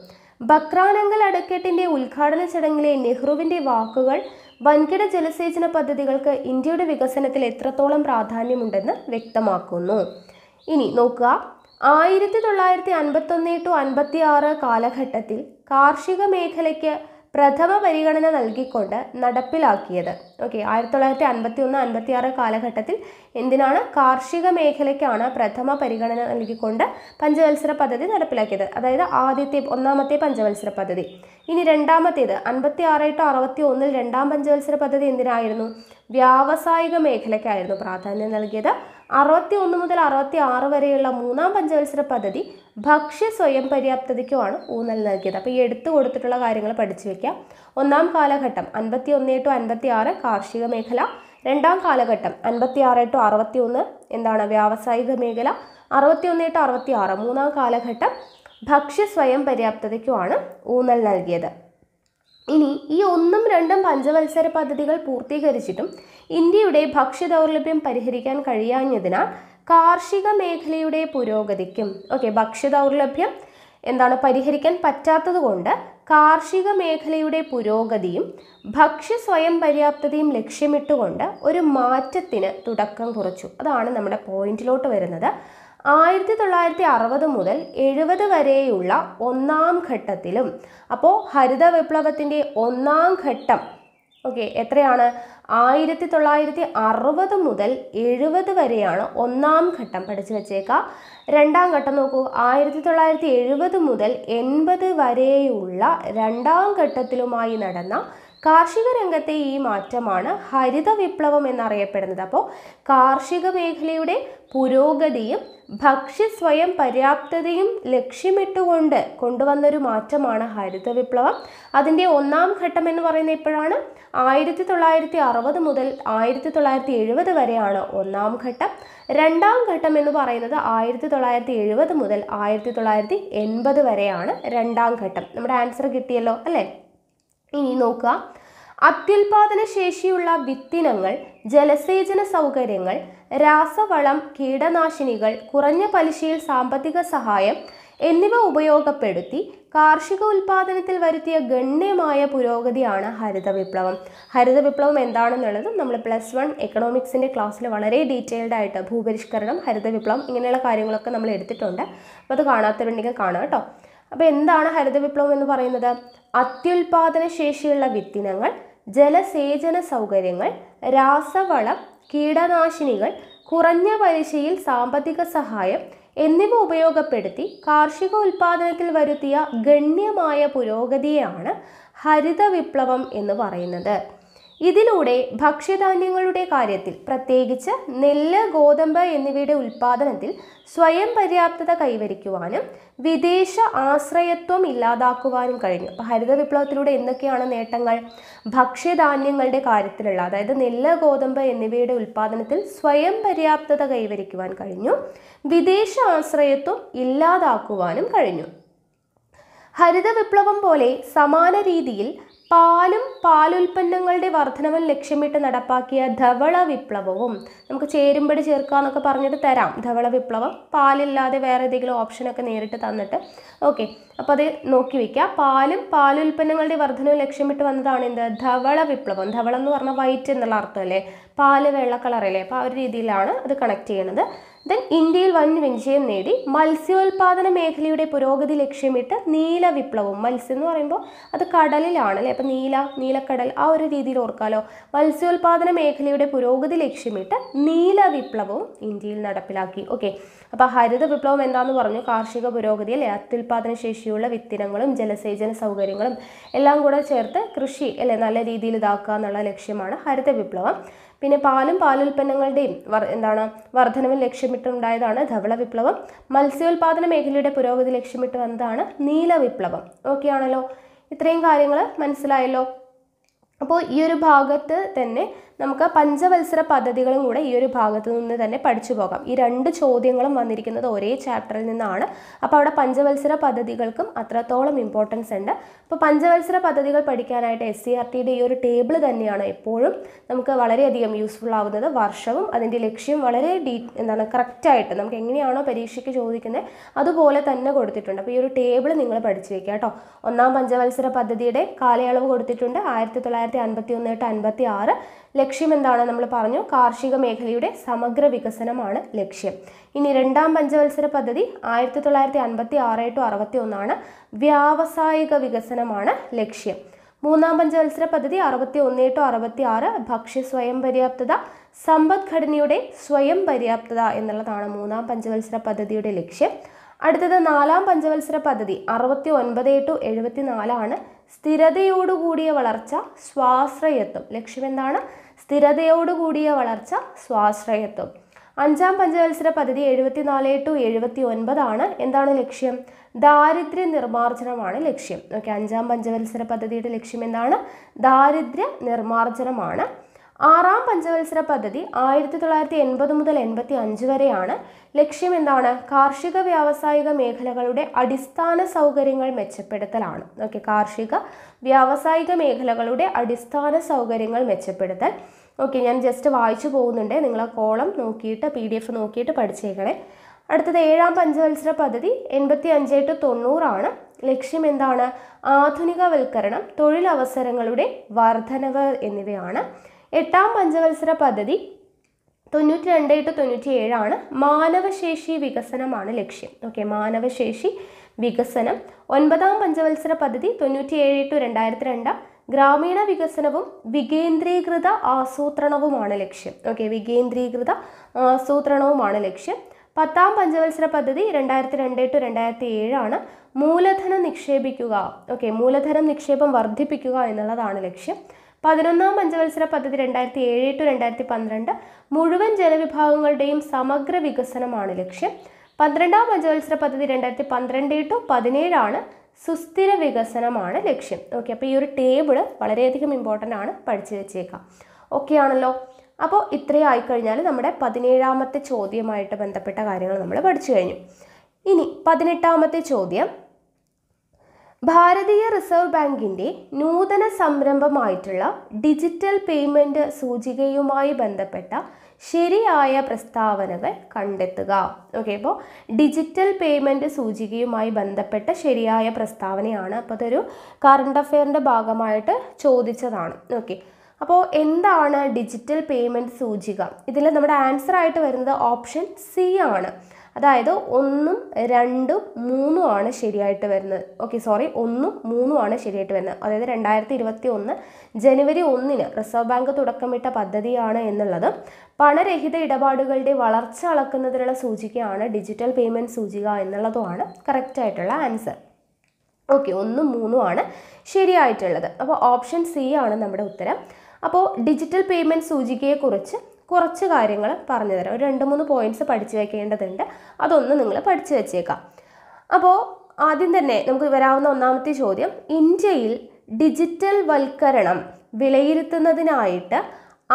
ബക്രാനങ്കൽ അടക്കെട്ടിൻ്റെ ഉദ്ഘാടന ചടങ്ങിലെ നെഹ്റുവിൻ്റെ വാക്കുകൾ വൻകിട ജലസേചന പദ്ധതികൾക്ക് ഇന്ത്യയുടെ വികസനത്തിൽ എത്രത്തോളം പ്രാധാന്യമുണ്ടെന്ന് വ്യക്തമാക്കുന്നു ഇനി നോക്കുക ആയിരത്തി തൊള്ളായിരത്തി അൻപത്തൊന്ന് ടു അൻപത്തി ആറ് കാലഘട്ടത്തിൽ കാർഷിക മേഖലയ്ക്ക് പ്രഥമ പരിഗണന നൽകിക്കൊണ്ട് നടപ്പിലാക്കിയത് ഓക്കെ ആയിരത്തി തൊള്ളായിരത്തി അൻപത്തി ഒന്ന് അൻപത്തി ആറ് കാലഘട്ടത്തിൽ എന്തിനാണ് കാർഷിക മേഖലയ്ക്കാണ് പ്രഥമ പരിഗണന നൽകിക്കൊണ്ട് പഞ്ചവത്സര പദ്ധതി നടപ്പിലാക്കിയത് അതായത് ആദ്യത്തെ ഒന്നാമത്തെ പഞ്ചവത്സര പദ്ധതി ഇനി രണ്ടാമത്തേത് അൻപത്തി ആറ് ടു അറുപത്തി ഒന്നിൽ രണ്ടാം പഞ്ചവത്സര പദ്ധതി എന്തിനായിരുന്നു വ്യാവസായിക മേഖലയ്ക്കായിരുന്നു പ്രാധാന്യം നൽകിയത് അറുപത്തി ഒന്ന് മുതൽ അറുപത്തി ആറ് വരെയുള്ള മൂന്നാം പഞ്ചവത്സര പദ്ധതി ഭക്ഷ്യ സ്വയം പര്യാപ്തതയ്ക്കുമാണ് ഊന്നൽ നൽകിയത് അപ്പോൾ ഈ എടുത്തു കൊടുത്തിട്ടുള്ള കാര്യങ്ങൾ പഠിച്ചു വയ്ക്കാം ഒന്നാം കാലഘട്ടം അൻപത്തി ഒന്ന് ടു അൻപത്തി ആറ് കാർഷിക മേഖല രണ്ടാം കാലഘട്ടം അൻപത്തി ആറ് ടു അറുപത്തി ഒന്ന് എന്താണ് വ്യാവസായിക മേഖല അറുപത്തി ഒന്ന് ടു അറുപത്തി ആറ് മൂന്നാം കാലഘട്ടം ഭക്ഷ്യ സ്വയം പര്യാപ്തതയ്ക്കുമാണ് ഊന്നൽ നൽകിയത് ഇനി ഈ ഒന്നും രണ്ടും പഞ്ചവത്സര പദ്ധതികൾ പൂർത്തീകരിച്ചിട്ടും ഇന്ത്യയുടെ ഭക്ഷ്യ ദൗർലഭ്യം പരിഹരിക്കാൻ കഴിയാഞ്ഞതിനാൽ കാർഷിക മേഖലയുടെ പുരോഗതിക്കും ഓക്കെ ഭക്ഷ്യദൗർലഭ്യം എന്താണ് പരിഹരിക്കാൻ പറ്റാത്തതുകൊണ്ട് കാർഷിക മേഖലയുടെ പുരോഗതിയും ഭക്ഷ്യ സ്വയം പര്യാപ്തതയും ലക്ഷ്യമിട്ടുകൊണ്ട് ഒരു മാറ്റത്തിന് തുടക്കം കുറിച്ചു അതാണ് നമ്മുടെ പോയിന്റിലോട്ട് വരുന്നത് ആയിരത്തി തൊള്ളായിരത്തി അറുപത് മുതൽ എഴുപത് വരെയുള്ള ഒന്നാം ഘട്ടത്തിലും അപ്പോൾ ഹരിത വിപ്ലവത്തിൻ്റെ ഒന്നാം ഘട്ടം ഓക്കെ എത്രയാണ് ആയിരത്തി തൊള്ളായിരത്തി അറുപത് മുതൽ എഴുപത് വരെയാണ് ഒന്നാം ഘട്ടം പഠിച്ചു വച്ചേക്കുക രണ്ടാം ഘട്ടം നോക്കൂ ആയിരത്തി തൊള്ളായിരത്തി എഴുപത് മുതൽ എൺപത് വരെയുള്ള രണ്ടാം ഘട്ടത്തിലുമായി നടന്ന കാർഷിക രംഗത്തെ ഈ മാറ്റമാണ് ഹരിത വിപ്ലവം എന്നറിയപ്പെടുന്നത് അപ്പോൾ കാർഷിക മേഖലയുടെ പുരോഗതിയും ഭക്ഷ്യ സ്വയം പര്യാപ്തതയും ലക്ഷ്യമിട്ടുകൊണ്ട് കൊണ്ടുവന്നൊരു മാറ്റമാണ് ഹരിത വിപ്ലവം അതിൻ്റെ ഒന്നാം ഘട്ടം എന്ന് പറയുന്നത് ഇപ്പോഴാണ് ആയിരത്തി തൊള്ളായിരത്തി അറുപത് മുതൽ ആയിരത്തി തൊള്ളായിരത്തി എഴുപത് വരെയാണ് ഒന്നാം ഘട്ടം രണ്ടാം ഘട്ടം എന്ന് പറയുന്നത് ആയിരത്തി തൊള്ളായിരത്തി എഴുപത് മുതൽ ആയിരത്തി തൊള്ളായിരത്തി എൺപത് വരെയാണ് രണ്ടാം ഘട്ടം നമ്മുടെ ആൻസർ കിട്ടിയല്ലോ അല്ലേ ഇനി നോക്കുക അത്യുൽപാദന ശേഷിയുള്ള വിത്തിനങ്ങൾ ജലസേചന സൗകര്യങ്ങൾ രാസവളം കീടനാശിനികൾ കുറഞ്ഞ പലിശയിൽ സാമ്പത്തിക സഹായം എന്നിവ ഉപയോഗപ്പെടുത്തി കാർഷിക ഉൽപാദനത്തിൽ വരുത്തിയ ഗണ്യമായ പുരോഗതിയാണ് ഹരിത വിപ്ലവം ഹരിത വിപ്ലവം എന്താണെന്നുള്ളത് നമ്മൾ പ്ലസ് വൺ എക്കണോമിക്സിൻ്റെ ക്ലാസ്സിൽ വളരെ ഡീറ്റെയിൽഡ് ആയിട്ട് ഭൂപരിഷ്കരണം ഹരിത വിപ്ലവം ഇങ്ങനെയുള്ള കാര്യങ്ങളൊക്കെ നമ്മൾ എടുത്തിട്ടുണ്ട് അപ്പോൾ അത് കാണാത്തവരുണ്ടെങ്കിൽ കാണാം കേട്ടോ അപ്പോൾ എന്താണ് ഹരിത വിപ്ലവം എന്ന് പറയുന്നത് അത്യുൽപാദന ശേഷിയുള്ള വിത്തിനങ്ങൾ ജലസേചന സൗകര്യങ്ങൾ രാസവളം കീടനാശിനികൾ കുറഞ്ഞ പലിശയിൽ സാമ്പത്തിക സഹായം എന്നിവ ഉപയോഗപ്പെടുത്തി കാർഷിക ഉൽപാദനത്തിൽ വരുത്തിയ ഗണ്യമായ പുരോഗതിയാണ് ഹരിത വിപ്ലവം എന്ന് പറയുന്നത് ഇതിലൂടെ ഭക്ഷ്യധാന്യങ്ങളുടെ കാര്യത്തിൽ പ്രത്യേകിച്ച് നെല്ല് ഗോതമ്പ് എന്നിവയുടെ ഉൽപ്പാദനത്തിൽ സ്വയം പര്യാപ്തത കൈവരിക്കുവാനും വിദേശ ആശ്രയത്വം ഇല്ലാതാക്കുവാനും കഴിഞ്ഞു അപ്പോൾ ഹരിത വിപ്ലവത്തിലൂടെ എന്തൊക്കെയാണ് നേട്ടങ്ങൾ ഭക്ഷ്യധാന്യങ്ങളുടെ കാര്യത്തിലുള്ള അതായത് നെല്ല് ഗോതമ്പ് എന്നിവയുടെ ഉൽപ്പാദനത്തിൽ സ്വയം പര്യാപ്തത കൈവരിക്കുവാൻ കഴിഞ്ഞു വിദേശ ആശ്രയത്വം ഇല്ലാതാക്കുവാനും കഴിഞ്ഞു ഹരിത വിപ്ലവം പോലെ സമാന രീതിയിൽ പാലും പാലുൽപ്പന്നങ്ങളുടെ വർധനവും ലക്ഷ്യമിട്ട് നടപ്പാക്കിയ ധവള വിപ്ലവവും നമുക്ക് ചേരുമ്പടി ചേർക്കാന്നൊക്കെ പറഞ്ഞിട്ട് തരാം ധവള വിപ്ലവം പാലില്ലാതെ വേറെ ഏതെങ്കിലും ഓപ്ഷനൊക്കെ നേരിട്ട് തന്നിട്ട് ഓക്കെ അപ്പോൾ അത് നോക്കി വയ്ക്കുക പാലും പാലുൽപ്പന്നങ്ങളുടെ വർധനവും ലക്ഷ്യമിട്ട് വന്നതാണ് എന്ത് ധവള വിപ്ലവം ധവളം എന്ന് പറഞ്ഞാൽ വൈറ്റ് എന്നുള്ള അർത്ഥമല്ലേ പാല് വെള്ള കളറല്ലേ അപ്പോൾ ആ ഒരു രീതിയിലാണ് അത് കണക്ട് ചെയ്യണത് ദെൻ ഇന്ത്യയിൽ വൻ വിജയം നേടി മത്സ്യോൽപാദന മേഖലയുടെ പുരോഗതി ലക്ഷ്യമിട്ട് നീല വിപ്ലവം മത്സ്യം എന്ന് പറയുമ്പോൾ അത് കടലിലാണ് അല്ലേ അപ്പം നീല നീലക്കടൽ ആ ഒരു രീതിയിൽ ഓർക്കാലോ മത്സ്യോൽപാദന മേഖലയുടെ പുരോഗതി ലക്ഷ്യമിട്ട് നീല വിപ്ലവവും ഇന്ത്യയിൽ നടപ്പിലാക്കി ഓക്കെ അപ്പോൾ ഹരിത വിപ്ലവം എന്താണെന്ന് പറഞ്ഞു കാർഷിക പുരോഗതി അല്ലെ അത്യുൽപാദന ശേഷിയുള്ള വിത്തിനങ്ങളും ജലസേചന സൗകര്യങ്ങളും എല്ലാം കൂടെ ചേർത്ത് കൃഷി അല്ലെ നല്ല രീതിയിൽ ഇതാക്കുക എന്നുള്ള ലക്ഷ്യമാണ് ഹരിത വിപ്ലവം പിന്നെ പാലും പാലുൽപ്പന്നങ്ങളുടെയും എന്താണ് വർധനവ് ലക്ഷ്യമിട്ടുണ്ടായതാണ് ധവള വിപ്ലവം മത്സ്യോൽപാദന മേഖലയുടെ പുരോഗതി ലക്ഷ്യമിട്ട് വന്നതാണ് നീല വിപ്ലവം ഓക്കെ ആണല്ലോ ഇത്രയും കാര്യങ്ങൾ മനസ്സിലായല്ലോ അപ്പോൾ ഈ ഒരു ഭാഗത്ത് തന്നെ നമുക്ക് പഞ്ചവത്സര പദ്ധതികളും കൂടെ ഈ ഒരു ഭാഗത്ത് നിന്ന് തന്നെ പഠിച്ചു പോകാം ഈ രണ്ട് ചോദ്യങ്ങളും വന്നിരിക്കുന്നത് ഒരേ ചാപ്റ്ററിൽ നിന്നാണ് അപ്പോൾ അവിടെ പഞ്ചവത്സര പദ്ധതികൾക്കും അത്രത്തോളം ഇമ്പോർട്ടൻസ് ഉണ്ട് അപ്പോൾ പഞ്ചവത്സര പദ്ധതികൾ പഠിക്കാനായിട്ട് എസ് സി ആർ ടിയുടെ ഈ ഒരു ടേബിൾ തന്നെയാണ് എപ്പോഴും നമുക്ക് വളരെയധികം യൂസ്ഫുൾ ആവുന്നത് വർഷവും അതിൻ്റെ ലക്ഷ്യം വളരെ ഡീ എന്താണ് കറക്റ്റായിട്ട് നമുക്ക് എങ്ങനെയാണോ പരീക്ഷയ്ക്ക് ചോദിക്കുന്നത് അതുപോലെ തന്നെ കൊടുത്തിട്ടുണ്ട് അപ്പോൾ ഈ ഒരു ടേബിൾ നിങ്ങൾ പഠിച്ചു വയ്ക്കുക കേട്ടോ ഒന്നാം പഞ്ചവത്സര പദ്ധതിയുടെ കാലയളവ് കൊടുത്തിട്ടുണ്ട് ആയിരത്തി തൊള്ളായിരത്തി അൻപത്തി ഒന്ന് തൊട്ട് അൻപത്തി ആറ് ലക്ഷ്യം എന്താണ് നമ്മൾ പറഞ്ഞു കാർഷിക മേഖലയുടെ സമഗ്ര വികസനമാണ് ലക്ഷ്യം ഇനി രണ്ടാം പഞ്ചവത്സര പദ്ധതി ആയിരത്തി തൊള്ളായിരത്തി അൻപത്തി ആറ് ടു അറുപത്തി ഒന്നാണ് വ്യാവസായിക വികസനമാണ് ലക്ഷ്യം മൂന്നാം പഞ്ചവത്സര പദ്ധതി അറുപത്തി ഒന്ന് ടു അറുപത്തി ആറ് ഭക്ഷ്യ സ്വയം പര്യാപ്തത സമ്പദ്ഘടനയുടെ സ്വയം പര്യാപ്തത എന്നുള്ളതാണ് മൂന്നാം പഞ്ചവത്സര പദ്ധതിയുടെ ലക്ഷ്യം അടുത്തത് നാലാം പഞ്ചവത്സര പദ്ധതി അറുപത്തി ഒൻപത് ടു എഴുപത്തി നാലാണ് സ്ഥിരതയോടുകൂടിയ വളർച്ച സ്വാശ്രയത്വം ലക്ഷ്യമെന്താണ് സ്ഥിരതയോടുകൂടിയ വളർച്ച സ്വാശ്രയത്വം അഞ്ചാം പഞ്ചവത്സര പദ്ധതി എഴുപത്തിനാല് ടു എഴുപത്തി ഒൻപതാണ് എന്താണ് ലക്ഷ്യം ദാരിദ്ര്യ നിർമ്മാർജ്ജനമാണ് ലക്ഷ്യം ഓക്കെ അഞ്ചാം പഞ്ചവത്സര പദ്ധതിയുടെ ലക്ഷ്യം എന്താണ് ദാരിദ്ര്യ നിർമ്മാർജ്ജനമാണ് ആറാം പഞ്ചവത്സര പദ്ധതി ആയിരത്തി തൊള്ളായിരത്തി എൺപത് മുതൽ എൺപത്തി അഞ്ച് വരെയാണ് ലക്ഷ്യം എന്താണ് കാർഷിക വ്യാവസായിക മേഖലകളുടെ അടിസ്ഥാന സൗകര്യങ്ങൾ മെച്ചപ്പെടുത്തലാണ് ഓക്കെ കാർഷിക വ്യാവസായിക മേഖലകളുടെ അടിസ്ഥാന സൗകര്യങ്ങൾ മെച്ചപ്പെടുത്തൽ ഓക്കെ ഞാൻ ജസ്റ്റ് വായിച്ചു പോകുന്നുണ്ട് നിങ്ങൾ ആ കോളം നോക്കിയിട്ട് പി ഡി എഫ് നോക്കിയിട്ട് പഠിച്ചേക്കണേ അടുത്തത് ഏഴാം പഞ്ചവത്സര പദ്ധതി എൺപത്തി അഞ്ച് ടു തൊണ്ണൂറാണ് ലക്ഷ്യം എന്താണ് ആധുനികവൽക്കരണം തൊഴിലവസരങ്ങളുടെ വർധനവ് എന്നിവയാണ് എട്ടാം പഞ്ചവത്സര പദ്ധതി തൊണ്ണൂറ്റി രണ്ട് ടു തൊണ്ണൂറ്റി ഏഴാണ് മാനവശേഷി വികസനമാണ് ലക്ഷ്യം ഓക്കെ മാനവശേഷി വികസനം ഒൻപതാം പഞ്ചവത്സര പദ്ധതി തൊണ്ണൂറ്റി ഏഴ് ടു രണ്ടായിരത്തി രണ്ടാം ഗ്രാമീണ വികസനവും വികേന്ദ്രീകൃത ആസൂത്രണവുമാണ് ലക്ഷ്യം ഓക്കെ വികേന്ദ്രീകൃത ആസൂത്രണവുമാണ് ലക്ഷ്യം പത്താം പഞ്ചവത്സര പദ്ധതി രണ്ടായിരത്തി രണ്ട് ടു രണ്ടായിരത്തി ഏഴാണ് മൂലധനം നിക്ഷേപിക്കുക ഓക്കെ മൂലധനം നിക്ഷേപം വർദ്ധിപ്പിക്കുക എന്നുള്ളതാണ് ലക്ഷ്യം പതിനൊന്നാം പഞ്ചവത്സര പദ്ധതി രണ്ടായിരത്തി ഏഴ് ടു രണ്ടായിരത്തി പന്ത്രണ്ട് മുഴുവൻ ജനവിഭാഗങ്ങളുടെയും സമഗ്ര വികസനമാണ് ലക്ഷ്യം പന്ത്രണ്ടാം പഞ്ചവത്സര പദ്ധതി രണ്ടായിരത്തി പന്ത്രണ്ട് ടു പതിനേഴാണ് സുസ്ഥിര വികസനമാണ് ലക്ഷ്യം ഓക്കെ അപ്പോൾ ഈ ഒരു ടേബിൾ വളരെയധികം ഇമ്പോർട്ടൻ്റ് ആണ് പഠിച്ചു വെച്ചേക്കാം ഓക്കെ ആണല്ലോ അപ്പോൾ ഇത്രയും ആയിക്കഴിഞ്ഞാൽ നമ്മുടെ പതിനേഴാമത്തെ ചോദ്യമായിട്ട് ബന്ധപ്പെട്ട കാര്യങ്ങൾ നമ്മൾ പഠിച്ചു കഴിഞ്ഞു ഇനി പതിനെട്ടാമത്തെ ചോദ്യം ഭാരതീയ റിസർവ് ബാങ്കിൻ്റെ നൂതന സംരംഭമായിട്ടുള്ള ഡിജിറ്റൽ പേയ്മെൻറ്റ് സൂചികയുമായി ബന്ധപ്പെട്ട ശരിയായ പ്രസ്താവനകൾ കണ്ടെത്തുക ഓക്കെ അപ്പോൾ ഡിജിറ്റൽ പേയ്മെൻറ്റ് സൂചികയുമായി ബന്ധപ്പെട്ട ശരിയായ പ്രസ്താവനയാണ് അപ്പോൾ അതൊരു കറണ്ട് അഫെയറിൻ്റെ ഭാഗമായിട്ട് ചോദിച്ചതാണ് ഓക്കെ അപ്പോൾ എന്താണ് ഡിജിറ്റൽ പേയ്മെൻറ്റ് സൂചിക ഇതിൽ നമ്മുടെ ആൻസർ ആയിട്ട് വരുന്നത് ഓപ്ഷൻ സി ആണ് അതായത് ഒന്നും രണ്ടും മൂന്നും ആണ് ശരിയായിട്ട് വരുന്നത് ഓക്കെ സോറി ഒന്നും മൂന്നും ആണ് ശരിയായിട്ട് വരുന്നത് അതായത് രണ്ടായിരത്തി ഇരുപത്തി ഒന്ന് ജനുവരി ഒന്നിന് റിസർവ് ബാങ്ക് തുടക്കമിട്ട പദ്ധതിയാണ് എന്നുള്ളത് പണരഹിത ഇടപാടുകളുടെ വളർച്ച അളക്കുന്നതിനുള്ള സൂചികയാണ് ഡിജിറ്റൽ പേയ്മെൻറ്റ് സൂചിക എന്നുള്ളതുമാണ് കറക്റ്റായിട്ടുള്ള ആൻസർ ഓക്കെ ഒന്നും മൂന്നും ആണ് ശരിയായിട്ടുള്ളത് അപ്പോൾ ഓപ്ഷൻ സി ആണ് നമ്മുടെ ഉത്തരം അപ്പോൾ ഡിജിറ്റൽ പേയ്മെൻറ്റ് സൂചികയെക്കുറിച്ച് കുറച്ച് കാര്യങ്ങൾ പറഞ്ഞു തരാം ഒരു രണ്ട് മൂന്ന് പോയിന്റ്സ് പഠിച്ചു വയ്ക്കേണ്ടതുണ്ട് അതൊന്ന് നിങ്ങൾ പഠിച്ചു വെച്ചേക്കാം അപ്പോൾ ആദ്യം തന്നെ നമുക്ക് വരാവുന്ന ഒന്നാമത്തെ ചോദ്യം ഇന്ത്യയിൽ ഡിജിറ്റൽ വൽക്കരണം വിലയിരുത്തുന്നതിനായിട്ട്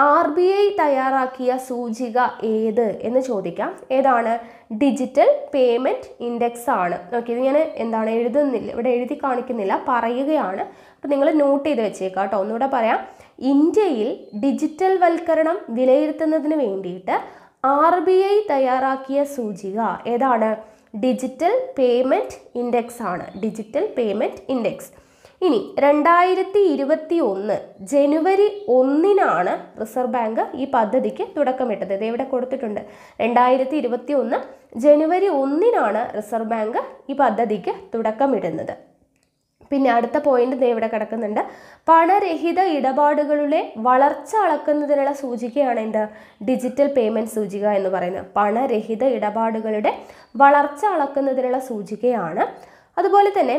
ആർ ബി ഐ തയ്യാറാക്കിയ സൂചിക ഏത് എന്ന് ചോദിക്കാം ഏതാണ് ഡിജിറ്റൽ പേയ്മെൻറ്റ് ഇൻഡെക്സ് ആണ് ഓക്കെ ഇത് ഞാൻ എന്താണ് എഴുതുന്നില്ല ഇവിടെ എഴുതി കാണിക്കുന്നില്ല പറയുകയാണ് അപ്പോൾ നിങ്ങൾ നോട്ട് ചെയ്ത് വെച്ചേക്കാം കേട്ടോ ഒന്നുകൂടെ പറയാം ഇന്ത്യയിൽ ഡിജിറ്റൽ വൽക്കരണം വിലയിരുത്തുന്നതിന് വേണ്ടിയിട്ട് ആർ ബി ഐ തയ്യാറാക്കിയ സൂചിക ഏതാണ് ഡിജിറ്റൽ പേയ്മെൻറ്റ് ഇൻഡെക്സ് ആണ് ഡിജിറ്റൽ പേയ്മെൻറ്റ് ഇൻഡെക്സ് ഇനി രണ്ടായിരത്തി ഇരുപത്തി ഒന്ന് ജനുവരി ഒന്നിനാണ് റിസർവ് ബാങ്ക് ഈ പദ്ധതിക്ക് തുടക്കമിട്ടത് ഇത് എവിടെ കൊടുത്തിട്ടുണ്ട് രണ്ടായിരത്തി ഇരുപത്തി ഒന്ന് ജനുവരി ഒന്നിനാണ് റിസർവ് ബാങ്ക് ഈ പദ്ധതിക്ക് തുടക്കമിടുന്നത് പിന്നെ അടുത്ത പോയിന്റ് ദേ ഇവിടെ കിടക്കുന്നുണ്ട് പണരഹിത ഇടപാടുകളുടെ വളർച്ച അളക്കുന്നതിനുള്ള സൂചികയാണ് എന്ത് ഡിജിറ്റൽ പേയ്മെന്റ് സൂചിക എന്ന് പറയുന്നത് പണരഹിത ഇടപാടുകളുടെ വളർച്ച അളക്കുന്നതിനുള്ള സൂചികയാണ് അതുപോലെ തന്നെ